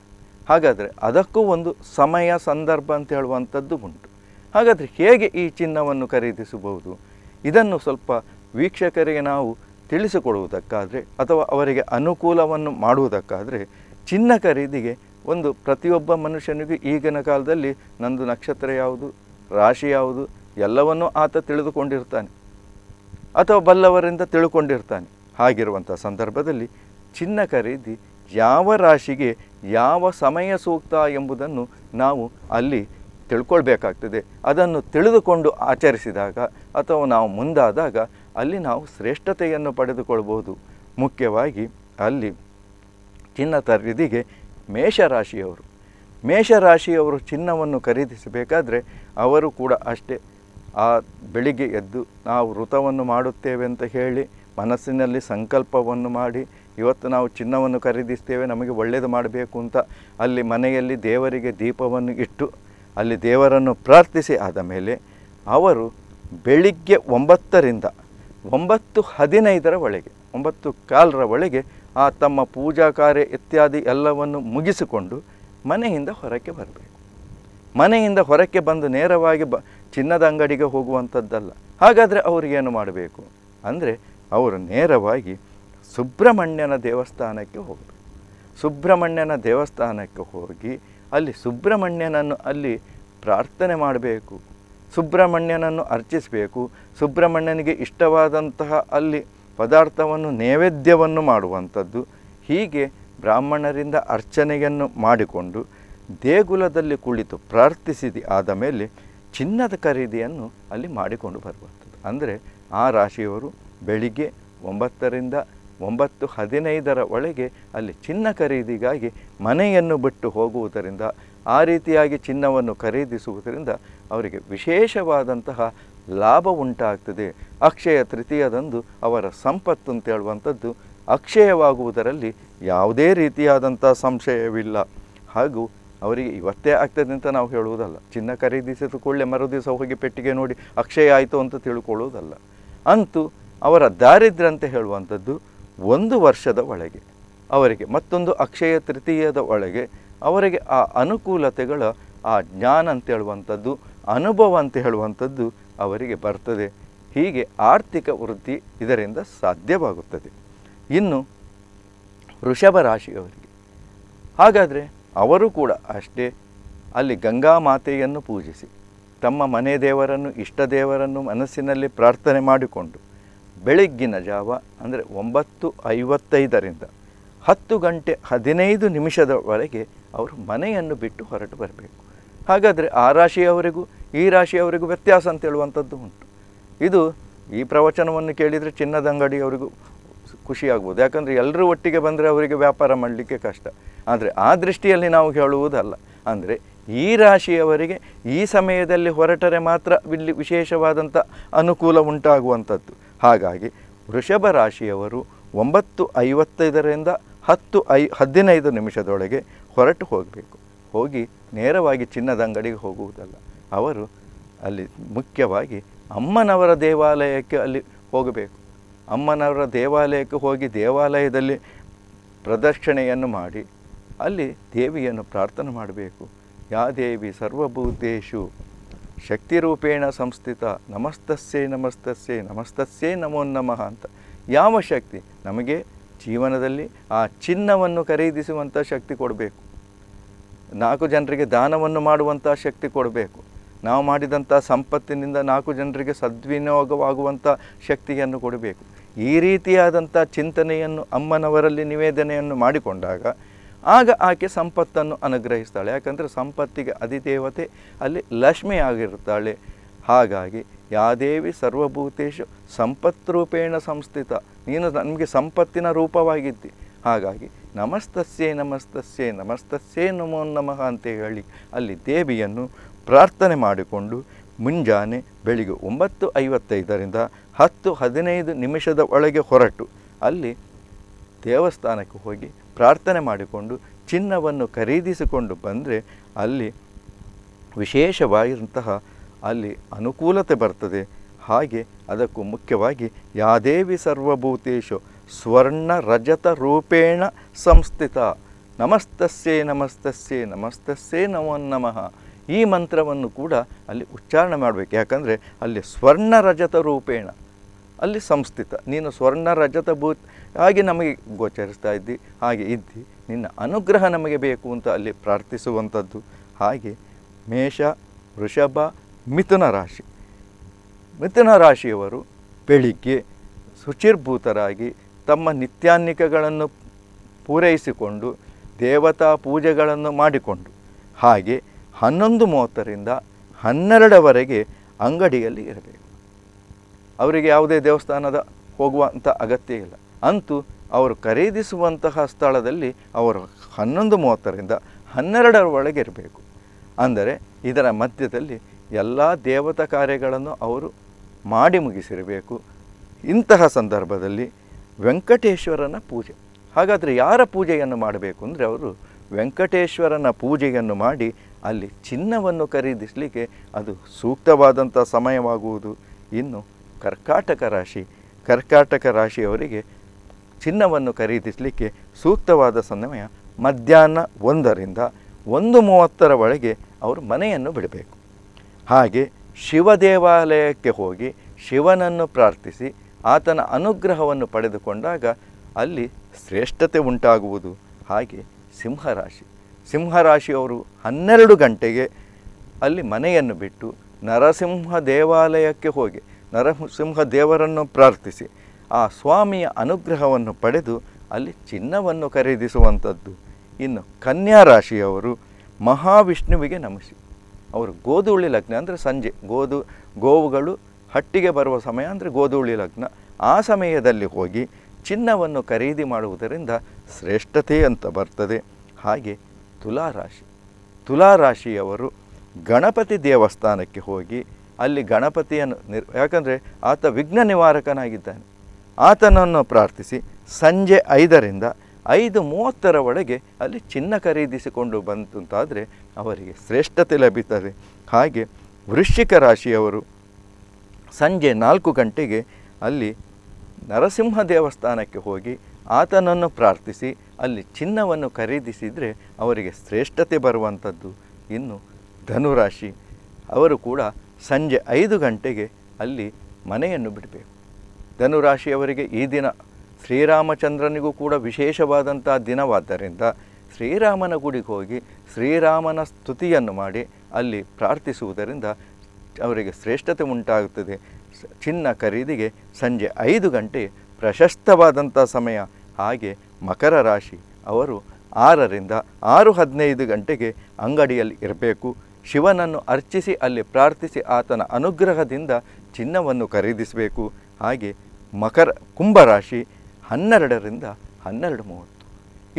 ಹಾಗಾದರೆ ಅದಕ್ಕೂ ಒಂದು ಸಮಯ ಸಂದರ್ಭ ಅಂತ ಹೇಳುವಂಥದ್ದು ಉಂಟು ಹಾಗಾದರೆ ಹೇಗೆ ಈ ಚಿನ್ನವನ್ನು ಖರೀದಿಸಬಹುದು ಇದನ್ನು ಸ್ವಲ್ಪ ವೀಕ್ಷಕರಿಗೆ ನಾವು ತಿಳಿಸಿಕೊಡುವುದಕ್ಕಾದರೆ ಅಥವಾ ಅವರಿಗೆ ಅನುಕೂಲವನ್ನು ಮಾಡುವುದಕ್ಕಾದರೆ ಚಿನ್ನ ಖರೀದಿಗೆ ಒಂದು ಪ್ರತಿಯೊಬ್ಬ ಮನುಷ್ಯನಿಗೂ ಈಗಿನ ಕಾಲದಲ್ಲಿ ನಂದು ನಕ್ಷತ್ರ ಯಾವುದು ರಾಶಿ ಯಾವುದು ಎಲ್ಲವನ್ನೂ ಆತ ತಿಳಿದುಕೊಂಡಿರ್ತಾನೆ ಅಥವಾ ಬಲ್ಲವರಿಂದ ತಿಳ್ಕೊಂಡಿರ್ತಾನೆ ಹಾಗಿರುವಂಥ ಸಂದರ್ಭದಲ್ಲಿ ಚಿನ್ನ ಖರೀದಿ ಯಾವ ರಾಶಿಗೆ ಯಾವ ಸಮಯ ಸೂಕ್ತ ಎಂಬುದನ್ನು ನಾವು ಅಲ್ಲಿ ತಿಳ್ಕೊಳ್ಬೇಕಾಗ್ತದೆ ಅದನ್ನು ತಿಳಿದುಕೊಂಡು ಆಚರಿಸಿದಾಗ ಅಥವಾ ನಾವು ಮುಂದಾದಾಗ ಅಲ್ಲಿ ನಾವು ಶ್ರೇಷ್ಠತೆಯನ್ನು ಪಡೆದುಕೊಳ್ಬೋದು ಮುಖ್ಯವಾಗಿ ಅಲ್ಲಿ ಚಿನ್ನ ಖರೀದಿಗೆ ಮೇಷರಾಶಿಯವರು ಮೇಷರಾಶಿಯವರು ಚಿನ್ನವನ್ನು ಖರೀದಿಸಬೇಕಾದರೆ ಅವರು ಕೂಡ ಅಷ್ಟೇ ಆ ಬೆಳಿಗ್ಗೆ ಎದ್ದು ನಾವು ವೃತವನ್ನು ಮಾಡುತ್ತೇವೆ ಅಂತ ಹೇಳಿ ಮನಸ್ಸಿನಲ್ಲಿ ಸಂಕಲ್ಪವನ್ನು ಮಾಡಿ ಇವತ್ತು ನಾವು ಚಿನ್ನವನ್ನು ಖರೀದಿಸ್ತೇವೆ ನಮಗೆ ಒಳ್ಳೆಯದು ಮಾಡಬೇಕು ಅಂತ ಅಲ್ಲಿ ಮನೆಯಲ್ಲಿ ದೇವರಿಗೆ ದೀಪವನ್ನು ಇಟ್ಟು ಅಲ್ಲಿ ದೇವರನ್ನು ಪ್ರಾರ್ಥಿಸಿ ಆದ ಮೇಲೆ ಅವರು ಬೆಳಿಗ್ಗೆ ಒಂಬತ್ತರಿಂದ ಒಂಬತ್ತು ಹದಿನೈದರ ಒಳಗೆ ಒಂಬತ್ತು ಕಾಲರ ಒಳಗೆ ಆ ತಮ್ಮ ಪೂಜಾ ಕಾರ್ಯ ಇತ್ಯಾದಿ ಎಲ್ಲವನ್ನು ಮುಗಿಸಿಕೊಂಡು ಮನೆಯಿಂದ ಹೊರಕ್ಕೆ ಬರಬೇಕು ಮನೆಯಿಂದ ಹೊರಕ್ಕೆ ಬಂದು ನೇರವಾಗಿ ಬ ಚಿನ್ನದ ಅಂಗಡಿಗೆ ಹೋಗುವಂಥದ್ದಲ್ಲ ಹಾಗಾದರೆ ಅವರಿಗೇನು ಮಾಡಬೇಕು ಅಂದರೆ ಅವರು ನೇರವಾಗಿ ಸುಬ್ರಹ್ಮಣ್ಯನ ದೇವಸ್ಥಾನಕ್ಕೆ ಹೋಗಬೇಕು ಸುಬ್ರಹ್ಮಣ್ಯನ ದೇವಸ್ಥಾನಕ್ಕೆ ಹೋಗಿ ಅಲ್ಲಿ ಸುಬ್ರಹ್ಮಣ್ಯನನ್ನು ಅಲ್ಲಿ ಪ್ರಾರ್ಥನೆ ಮಾಡಬೇಕು ಸುಬ್ರಹ್ಮಣ್ಯನನ್ನು ಅರ್ಚಿಸಬೇಕು ಸುಬ್ರಹ್ಮಣ್ಯನಿಗೆ ಇಷ್ಟವಾದಂತಹ ಅಲ್ಲಿ ಪದಾರ್ಥವನ್ನು ನೈವೇದ್ಯವನ್ನು ಮಾಡುವಂಥದ್ದು ಹೀಗೆ ಬ್ರಾಹ್ಮಣರಿಂದ ಅರ್ಚನೆಯನ್ನು ಮಾಡಿಕೊಂಡು ದೇಗುಲದಲ್ಲಿ ಕುಳಿತು ಪ್ರಾರ್ಥಿಸಿದಿ ಆದ ಮೇಲೆ ಚಿನ್ನದ ಖರೀದಿಯನ್ನು ಅಲ್ಲಿ ಮಾಡಿಕೊಂಡು ಬರುವಂಥದ್ದು ಅಂದರೆ ಆ ರಾಶಿಯವರು ಬೆಳಿಗ್ಗೆ ಒಂಬತ್ತರಿಂದ ಒಂಬತ್ತು ಹದಿನೈದರ ಒಳಗೆ ಅಲ್ಲಿ ಚಿನ್ನ ಖರೀದಿಗಾಗಿ ಮನೆಯನ್ನು ಬಿಟ್ಟು ಹೋಗುವುದರಿಂದ ಆ ರೀತಿಯಾಗಿ ಚಿನ್ನವನ್ನು ಖರೀದಿಸುವುದರಿಂದ ಅವರಿಗೆ ವಿಶೇಷವಾದಂತಹ ಲಾಭ ಉಂಟಾಗ್ತದೆ ಅಕ್ಷಯ ತೃತೀಯದಂದು ಅವರ ಸಂಪತ್ತು ಅಂತ ಹೇಳುವಂಥದ್ದು ಅಕ್ಷಯವಾಗುವುದರಲ್ಲಿ ಯಾವುದೇ ರೀತಿಯಾದಂಥ ಸಂಶಯವಿಲ್ಲ ಹಾಗೂ ಅವರಿಗೆ ಇವತ್ತೇ ಆಗ್ತದೆ ಅಂತ ನಾವು ಹೇಳುವುದಲ್ಲ ಚಿನ್ನ ಖರೀದಿಸಿದ ಕೂಡಲೇ ಮರು ದಿವಸ ಹೋಗಿ ಪೆಟ್ಟಿಗೆ ನೋಡಿ ಅಕ್ಷಯ ಆಯಿತು ಅಂತ ತಿಳ್ಕೊಳ್ಳುವುದಲ್ಲ ಅಂತೂ ಅವರ ದಾರಿದ್ರ್ಯ ಅಂತ ಹೇಳುವಂಥದ್ದು ಒಂದು ವರ್ಷದ ಒಳಗೆ ಅವರಿಗೆ ಮತ್ತೊಂದು ಅಕ್ಷಯ ತೃತೀಯದ ಒಳಗೆ ಅವರಿಗೆ ಆ ಅನುಕೂಲತೆಗಳ ಆ ಜ್ಞಾನ ಅಂತ ಹೇಳುವಂಥದ್ದು ಅನುಭವ ಅಂತ ಹೇಳುವಂಥದ್ದು ಅವರಿಗೆ ಬರ್ತದೆ ಹೀಗೆ ಆರ್ಥಿಕ ವೃದ್ಧಿ ಇದರಿಂದ ಸಾಧ್ಯವಾಗುತ್ತದೆ ಇನ್ನು ವೃಷಭ ರಾಶಿಯವರಿಗೆ ಹಾಗಾದರೆ ಅವರು ಕೂಡ ಅಷ್ಟೇ ಅಲ್ಲಿ ಗಂಗಾ ಮಾತೆಯನ್ನು ಪೂಜಿಸಿ ತಮ್ಮ ಮನೆ ದೇವರನ್ನು ಇಷ್ಟ ದೇವರನ್ನು ಮನಸ್ಸಿನಲ್ಲಿ ಪ್ರಾರ್ಥನೆ ಮಾಡಿಕೊಂಡು ಬೆಳಗ್ಗಿನ ಜಾವ ಅಂದರೆ ಒಂಬತ್ತು ಐವತ್ತೈದರಿಂದ ಹತ್ತು ಗಂಟೆ ಹದಿನೈದು ನಿಮಿಷದವರೆಗೆ ಅವರು ಮನೆಯನ್ನು ಬಿಟ್ಟು ಹೊರಟು ಬರಬೇಕು ಹಾಗಾದರೆ ಆ ರಾಶಿಯವರಿಗೂ ಈ ರಾಶಿಯವರೆಗೂ ವ್ಯತ್ಯಾಸ ಅಂತ ಹೇಳುವಂಥದ್ದು ಉಂಟು ಇದು ಈ ಪ್ರವಚನವನ್ನು ಕೇಳಿದರೆ ಚಿನ್ನದ ಅಂಗಡಿಯವರಿಗೂ ಖುಷಿಯಾಗ್ಬೋದು ಯಾಕಂದರೆ ಎಲ್ಲರೂ ಒಟ್ಟಿಗೆ ಬಂದರೆ ಅವರಿಗೆ ವ್ಯಾಪಾರ ಮಾಡಲಿಕ್ಕೆ ಕಷ್ಟ ಆದರೆ ಆ ದೃಷ್ಟಿಯಲ್ಲಿ ನಾವು ಹೇಳುವುದಲ್ಲ ಅಂದರೆ ಈ ರಾಶಿಯವರಿಗೆ ಈ ಸಮಯದಲ್ಲಿ ಹೊರಟರೆ ಮಾತ್ರ ಇಲ್ಲಿ ವಿಶೇಷವಾದಂಥ ಅನುಕೂಲ ಉಂಟಾಗುವಂಥದ್ದು ಹಾಗಾಗಿ ವೃಷಭ ರಾಶಿಯವರು ಒಂಬತ್ತು ಐವತ್ತೈದರಿಂದ ಹತ್ತು ಐ ಹದಿನೈದು ನಿಮಿಷದೊಳಗೆ ಹೊರಟು ಹೋಗಬೇಕು ಹೋಗಿ ನೇರವಾಗಿ ಚಿನ್ನದ ಅಂಗಡಿಗೆ ಹೋಗುವುದಲ್ಲ ಅವರು ಅಲ್ಲಿ ಮುಖ್ಯವಾಗಿ ಅಮ್ಮನವರ ದೇವಾಲಯಕ್ಕೆ ಅಲ್ಲಿ ಹೋಗಬೇಕು ಅಮ್ಮನವರ ದೇವಾಲಯಕ್ಕೆ ಹೋಗಿ ದೇವಾಲಯದಲ್ಲಿ ಪ್ರದಕ್ಷಿಣೆಯನ್ನು ಮಾಡಿ ಅಲ್ಲಿ ದೇವಿಯನ್ನು ಪ್ರಾರ್ಥನೆ ಮಾಡಬೇಕು ಯಾ ದೇವಿ ಸರ್ವಭೂತೇಶು ರೂಪೇಣ ಸಂಸ್ಥಿತ ನಮಸ್ತಸ್ಸೇ ನಮಸ್ತಸ್ಸೇ ನಮಸ್ತಸ್ಸೇ ನಮೋ ನಮಃ ಅಂತ ಯಾವ ಶಕ್ತಿ ನಮಗೆ ಜೀವನದಲ್ಲಿ ಆ ಚಿನ್ನವನ್ನು ಖರೀದಿಸುವಂಥ ಶಕ್ತಿ ಕೊಡಬೇಕು ನಾಲ್ಕು ಜನರಿಗೆ ದಾನವನ್ನು ಮಾಡುವಂಥ ಶಕ್ತಿ ಕೊಡಬೇಕು ನಾವು ಮಾಡಿದಂಥ ಸಂಪತ್ತಿನಿಂದ ನಾಲ್ಕು ಜನರಿಗೆ ಸದ್ವಿನಿಯೋಗವಾಗುವಂಥ ಶಕ್ತಿಯನ್ನು ಕೊಡಬೇಕು ಈ ರೀತಿಯಾದಂಥ ಚಿಂತನೆಯನ್ನು ಅಮ್ಮನವರಲ್ಲಿ ನಿವೇದನೆಯನ್ನು ಮಾಡಿಕೊಂಡಾಗ ಆಗ ಆಕೆ ಸಂಪತ್ತನ್ನು ಅನುಗ್ರಹಿಸ್ತಾಳೆ ಯಾಕಂದರೆ ಸಂಪತ್ತಿಗೆ ಅಧಿದೇವತೆ ಅಲ್ಲಿ ಲಕ್ಷ್ಮಿ ಆಗಿರ್ತಾಳೆ ಹಾಗಾಗಿ ಯಾದೇವಿ ಸರ್ವಭೂತೇಶು ರೂಪೇಣ ಸಂಸ್ಥಿತ ನೀನು ನಮಗೆ ಸಂಪತ್ತಿನ ರೂಪವಾಗಿದ್ದಿ ಹಾಗಾಗಿ ನಮಸ್ತಸ್ಯೇ ನಮಸ್ತಸ್ಯೇ ನಮಸ್ತಸ್ಯೇ ನಮೋ ನಮಃ ಅಂತ ಹೇಳಿ ಅಲ್ಲಿ ದೇವಿಯನ್ನು ಪ್ರಾರ್ಥನೆ ಮಾಡಿಕೊಂಡು ಮುಂಜಾನೆ ಬೆಳಿಗ್ಗೆ ಒಂಬತ್ತು ಐವತ್ತೈದರಿಂದ ಹತ್ತು ಹದಿನೈದು ನಿಮಿಷದ ಒಳಗೆ ಹೊರಟು ಅಲ್ಲಿ ದೇವಸ್ಥಾನಕ್ಕೆ ಹೋಗಿ ಪ್ರಾರ್ಥನೆ ಮಾಡಿಕೊಂಡು ಚಿನ್ನವನ್ನು ಖರೀದಿಸಿಕೊಂಡು ಬಂದರೆ ಅಲ್ಲಿ ವಿಶೇಷವಾಗಿರುವಂತಹ ಅಲ್ಲಿ ಅನುಕೂಲತೆ ಬರ್ತದೆ ಹಾಗೆ ಅದಕ್ಕೂ ಮುಖ್ಯವಾಗಿ ಯಾದೇವಿ ಸರ್ವಭೂತೇಶು ಸ್ವರ್ಣ ರಜತ ರೂಪೇಣ ಸಂಸ್ಥಿತ ನಮಸ್ತಸ್ಯೇ ನಮಸ್ತಸ್ಯೇ ನಮಸ್ತಸ್ಯೇ ನಮೋ ನಮಃ ಈ ಮಂತ್ರವನ್ನು ಕೂಡ ಅಲ್ಲಿ ಉಚ್ಚಾರಣೆ ಮಾಡಬೇಕು ಯಾಕಂದರೆ ಅಲ್ಲಿ ಸ್ವರ್ಣ ರಜತ ರೂಪೇಣ ಅಲ್ಲಿ ಸಂಸ್ಥಿತ ನೀನು ಸ್ವರ್ಣ ರಜತ ಭೂತ್ ಹಾಗೆ ನಮಗೆ ಗೋಚರಿಸ್ತಾ ಇದ್ದಿ ಹಾಗೆ ಇದ್ದಿ ನಿನ್ನ ಅನುಗ್ರಹ ನಮಗೆ ಬೇಕು ಅಂತ ಅಲ್ಲಿ ಪ್ರಾರ್ಥಿಸುವಂಥದ್ದು ಹಾಗೆ ಮೇಷ ವೃಷಭ ಮಿಥುನ ರಾಶಿ ಮಿಥುನ ರಾಶಿಯವರು ಬೆಳಿಗ್ಗೆ ಶುಚಿರ್ಭೂತರಾಗಿ ತಮ್ಮ ನಿತ್ಯಾನ್ನಿಕಗಳನ್ನು ಪೂರೈಸಿಕೊಂಡು ದೇವತಾ ಪೂಜೆಗಳನ್ನು ಮಾಡಿಕೊಂಡು ಹಾಗೆ ಹನ್ನೊಂದು ಮೂವತ್ತರಿಂದ ಹನ್ನೆರಡವರೆಗೆ ಅಂಗಡಿಯಲ್ಲಿ ಇರಬೇಕು ಅವರಿಗೆ ಯಾವುದೇ ದೇವಸ್ಥಾನದ ಹೋಗುವಂಥ ಅಗತ್ಯ ಇಲ್ಲ ಅಂತೂ ಅವರು ಖರೀದಿಸುವಂತಹ ಸ್ಥಳದಲ್ಲಿ ಅವರು ಹನ್ನೊಂದು ಮೂವತ್ತರಿಂದ ಹನ್ನೆರಡರ ಒಳಗೆ ಇರಬೇಕು ಅಂದರೆ ಇದರ ಮಧ್ಯದಲ್ಲಿ ಎಲ್ಲ ದೇವತಾ ಕಾರ್ಯಗಳನ್ನು ಅವರು ಮಾಡಿ ಮುಗಿಸಿರಬೇಕು ಇಂತಹ ಸಂದರ್ಭದಲ್ಲಿ ವೆಂಕಟೇಶ್ವರನ ಪೂಜೆ ಹಾಗಾದರೆ ಯಾರ ಪೂಜೆಯನ್ನು ಮಾಡಬೇಕು ಅಂದರೆ ಅವರು ವೆಂಕಟೇಶ್ವರನ ಪೂಜೆಯನ್ನು ಮಾಡಿ ಅಲ್ಲಿ ಚಿನ್ನವನ್ನು ಖರೀದಿಸಲಿಕ್ಕೆ ಅದು ಸೂಕ್ತವಾದಂಥ ಸಮಯವಾಗುವುದು ಇನ್ನು ಕರ್ಕಾಟಕ ರಾಶಿ ಕರ್ಕಾಟಕ ರಾಶಿಯವರಿಗೆ ಚಿನ್ನವನ್ನು ಖರೀದಿಸಲಿಕ್ಕೆ ಸೂಕ್ತವಾದ ಸಮಯ ಮಧ್ಯಾಹ್ನ ಒಂದರಿಂದ ಒಂದು ಮೂವತ್ತರ ಒಳಗೆ ಅವರು ಮನೆಯನ್ನು ಬಿಡಬೇಕು ಹಾಗೆ ಶಿವ ದೇವಾಲಯಕ್ಕೆ ಹೋಗಿ ಶಿವನನ್ನು ಪ್ರಾರ್ಥಿಸಿ ಆತನ ಅನುಗ್ರಹವನ್ನು ಪಡೆದುಕೊಂಡಾಗ ಅಲ್ಲಿ ಶ್ರೇಷ್ಠತೆ ಉಂಟಾಗುವುದು ಹಾಗೆ ಸಿಂಹರಾಶಿ ಸಿಂಹರಾಶಿಯವರು ಹನ್ನೆರಡು ಗಂಟೆಗೆ ಅಲ್ಲಿ ಮನೆಯನ್ನು ಬಿಟ್ಟು ನರಸಿಂಹ ದೇವಾಲಯಕ್ಕೆ ಹೋಗಿ ನರಸಿಂಹ ದೇವರನ್ನು ಪ್ರಾರ್ಥಿಸಿ ಆ ಸ್ವಾಮಿಯ ಅನುಗ್ರಹವನ್ನು ಪಡೆದು ಅಲ್ಲಿ ಚಿನ್ನವನ್ನು ಖರೀದಿಸುವಂಥದ್ದು ಇನ್ನು ಕನ್ಯಾ ರಾಶಿಯವರು ಮಹಾವಿಷ್ಣುವಿಗೆ ನಮಿಸಿ ಅವರು ಗೋಧುಳ್ಳಿ ಲಗ್ನ ಅಂದರೆ ಸಂಜೆ ಗೋಧು ಗೋವುಗಳು ಹಟ್ಟಿಗೆ ಬರುವ ಸಮಯ ಅಂದರೆ ಗೋಧುಳ್ಳಿ ಲಗ್ನ ಆ ಸಮಯದಲ್ಲಿ ಹೋಗಿ ಚಿನ್ನವನ್ನು ಖರೀದಿ ಮಾಡುವುದರಿಂದ ಶ್ರೇಷ್ಠತೆ ಅಂತ ಬರ್ತದೆ ಹಾಗೆ ತುಲಾರಾಶಿ ತುಲಾರಾಶಿಯವರು ಗಣಪತಿ ದೇವಸ್ಥಾನಕ್ಕೆ ಹೋಗಿ ಅಲ್ಲಿ ಗಣಪತಿಯನ್ನು ನಿರ್ ಯಾಕಂದರೆ ಆತ ವಿಘ್ನ ನಿವಾರಕನಾಗಿದ್ದಾನೆ ಆತನನ್ನು ಪ್ರಾರ್ಥಿಸಿ ಸಂಜೆ ಐದರಿಂದ ಐದು ಮೂವತ್ತರ ಒಳಗೆ ಅಲ್ಲಿ ಚಿನ್ನ ಖರೀದಿಸಿಕೊಂಡು ಬಂತಂತಾದರೆ ಅವರಿಗೆ ಶ್ರೇಷ್ಠತೆ ಲಭಿತದೆ ಹಾಗೆ ವೃಶ್ಚಿಕ ರಾಶಿಯವರು ಸಂಜೆ ನಾಲ್ಕು ಗಂಟೆಗೆ ಅಲ್ಲಿ ನರಸಿಂಹ ದೇವಸ್ಥಾನಕ್ಕೆ ಹೋಗಿ ಆತನನ್ನು ಪ್ರಾರ್ಥಿಸಿ ಅಲ್ಲಿ ಚಿನ್ನವನ್ನು ಖರೀದಿಸಿದರೆ ಅವರಿಗೆ ಶ್ರೇಷ್ಠತೆ ಬರುವಂಥದ್ದು ಇನ್ನು ಧನುರಾಶಿ ಅವರು ಕೂಡ ಸಂಜೆ ಐದು ಗಂಟೆಗೆ ಅಲ್ಲಿ ಮನೆಯನ್ನು ಬಿಡಬೇಕು ಧನುರಾಶಿಯವರಿಗೆ ಈ ದಿನ ಶ್ರೀರಾಮಚಂದ್ರನಿಗೂ ಕೂಡ ವಿಶೇಷವಾದಂಥ ದಿನವಾದ್ದರಿಂದ ಶ್ರೀರಾಮನ ಗುಡಿಗೆ ಹೋಗಿ ಶ್ರೀರಾಮನ ಸ್ತುತಿಯನ್ನು ಮಾಡಿ ಅಲ್ಲಿ ಪ್ರಾರ್ಥಿಸುವುದರಿಂದ ಅವರಿಗೆ ಶ್ರೇಷ್ಠತೆ ಉಂಟಾಗುತ್ತದೆ ಚಿನ್ನ ಖರೀದಿಗೆ ಸಂಜೆ ಐದು ಗಂಟೆ ಪ್ರಶಸ್ತವಾದಂಥ ಸಮಯ ಹಾಗೆ ಮಕರ ರಾಶಿ ಅವರು ಆರರಿಂದ ಆರು ಹದಿನೈದು ಗಂಟೆಗೆ ಅಂಗಡಿಯಲ್ಲಿ ಇರಬೇಕು ಶಿವನನ್ನು ಅರ್ಚಿಸಿ ಅಲ್ಲಿ ಪ್ರಾರ್ಥಿಸಿ ಆತನ ಅನುಗ್ರಹದಿಂದ ಚಿನ್ನವನ್ನು ಖರೀದಿಸಬೇಕು ಹಾಗೆ ಮಕರ ಕುಂಭರಾಶಿ ಹನ್ನೆರಡರಿಂದ ಹನ್ನೆರಡು ಮೂವತ್ತು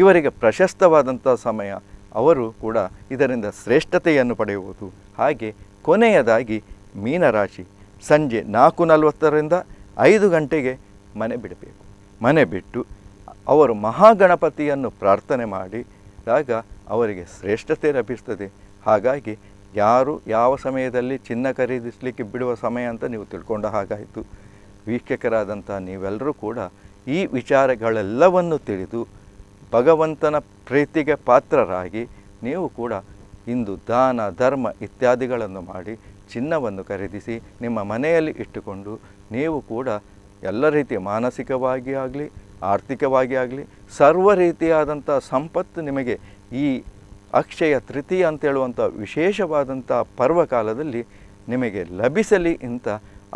ಇವರಿಗೆ ಪ್ರಶಸ್ತವಾದಂಥ ಸಮಯ ಅವರು ಕೂಡ ಇದರಿಂದ ಶ್ರೇಷ್ಠತೆಯನ್ನು ಪಡೆಯುವುದು ಹಾಗೆ ಕೊನೆಯದಾಗಿ ಮೀನರಾಶಿ ಸಂಜೆ ನಾಲ್ಕು ನಲವತ್ತರಿಂದ ಐದು ಗಂಟೆಗೆ ಮನೆ ಬಿಡಬೇಕು ಮನೆ ಬಿಟ್ಟು ಅವರು ಮಹಾಗಣಪತಿಯನ್ನು ಪ್ರಾರ್ಥನೆ ಮಾಡಿದಾಗ ಅವರಿಗೆ ಶ್ರೇಷ್ಠತೆ ಲಭಿಸ್ತದೆ ಹಾಗಾಗಿ ಯಾರು ಯಾವ ಸಮಯದಲ್ಲಿ ಚಿನ್ನ ಖರೀದಿಸಲಿಕ್ಕೆ ಬಿಡುವ ಸಮಯ ಅಂತ ನೀವು ತಿಳ್ಕೊಂಡ ಹಾಗಾಯಿತು ವೀಕ್ಷಕರಾದಂಥ ನೀವೆಲ್ಲರೂ ಕೂಡ ಈ ವಿಚಾರಗಳೆಲ್ಲವನ್ನು ತಿಳಿದು ಭಗವಂತನ ಪ್ರೀತಿಗೆ ಪಾತ್ರರಾಗಿ ನೀವು ಕೂಡ ಇಂದು ದಾನ ಧರ್ಮ ಇತ್ಯಾದಿಗಳನ್ನು ಮಾಡಿ ಚಿನ್ನವನ್ನು ಖರೀದಿಸಿ ನಿಮ್ಮ ಮನೆಯಲ್ಲಿ ಇಟ್ಟುಕೊಂಡು ನೀವು ಕೂಡ ಎಲ್ಲ ರೀತಿಯ ಮಾನಸಿಕವಾಗಿ ಆಗಲಿ ಆರ್ಥಿಕವಾಗಿ ಆಗಲಿ ಸರ್ವ ರೀತಿಯಾದಂಥ ಸಂಪತ್ತು ನಿಮಗೆ ಈ ಅಕ್ಷಯ ತೃತೀಯ ಅಂತೇಳುವಂಥ ವಿಶೇಷವಾದಂಥ ಪರ್ವಕಾಲದಲ್ಲಿ ನಿಮಗೆ ಲಭಿಸಲಿ ಇಂಥ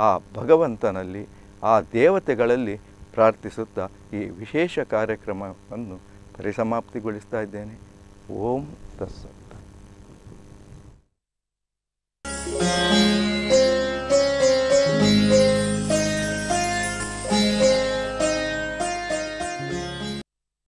ಆ ಭಗವಂತನಲ್ಲಿ ಆ ದೇವತೆಗಳಲ್ಲಿ ಪ್ರಾರ್ಥಿಸುತ್ತಾ ಈ ವಿಶೇಷ ಕಾರ್ಯಕ್ರಮವನ್ನು ಪರಿಸಮಾಪ್ತಿಗೊಳಿಸ್ತಾ ಇದ್ದೇನೆ ಓಂ you.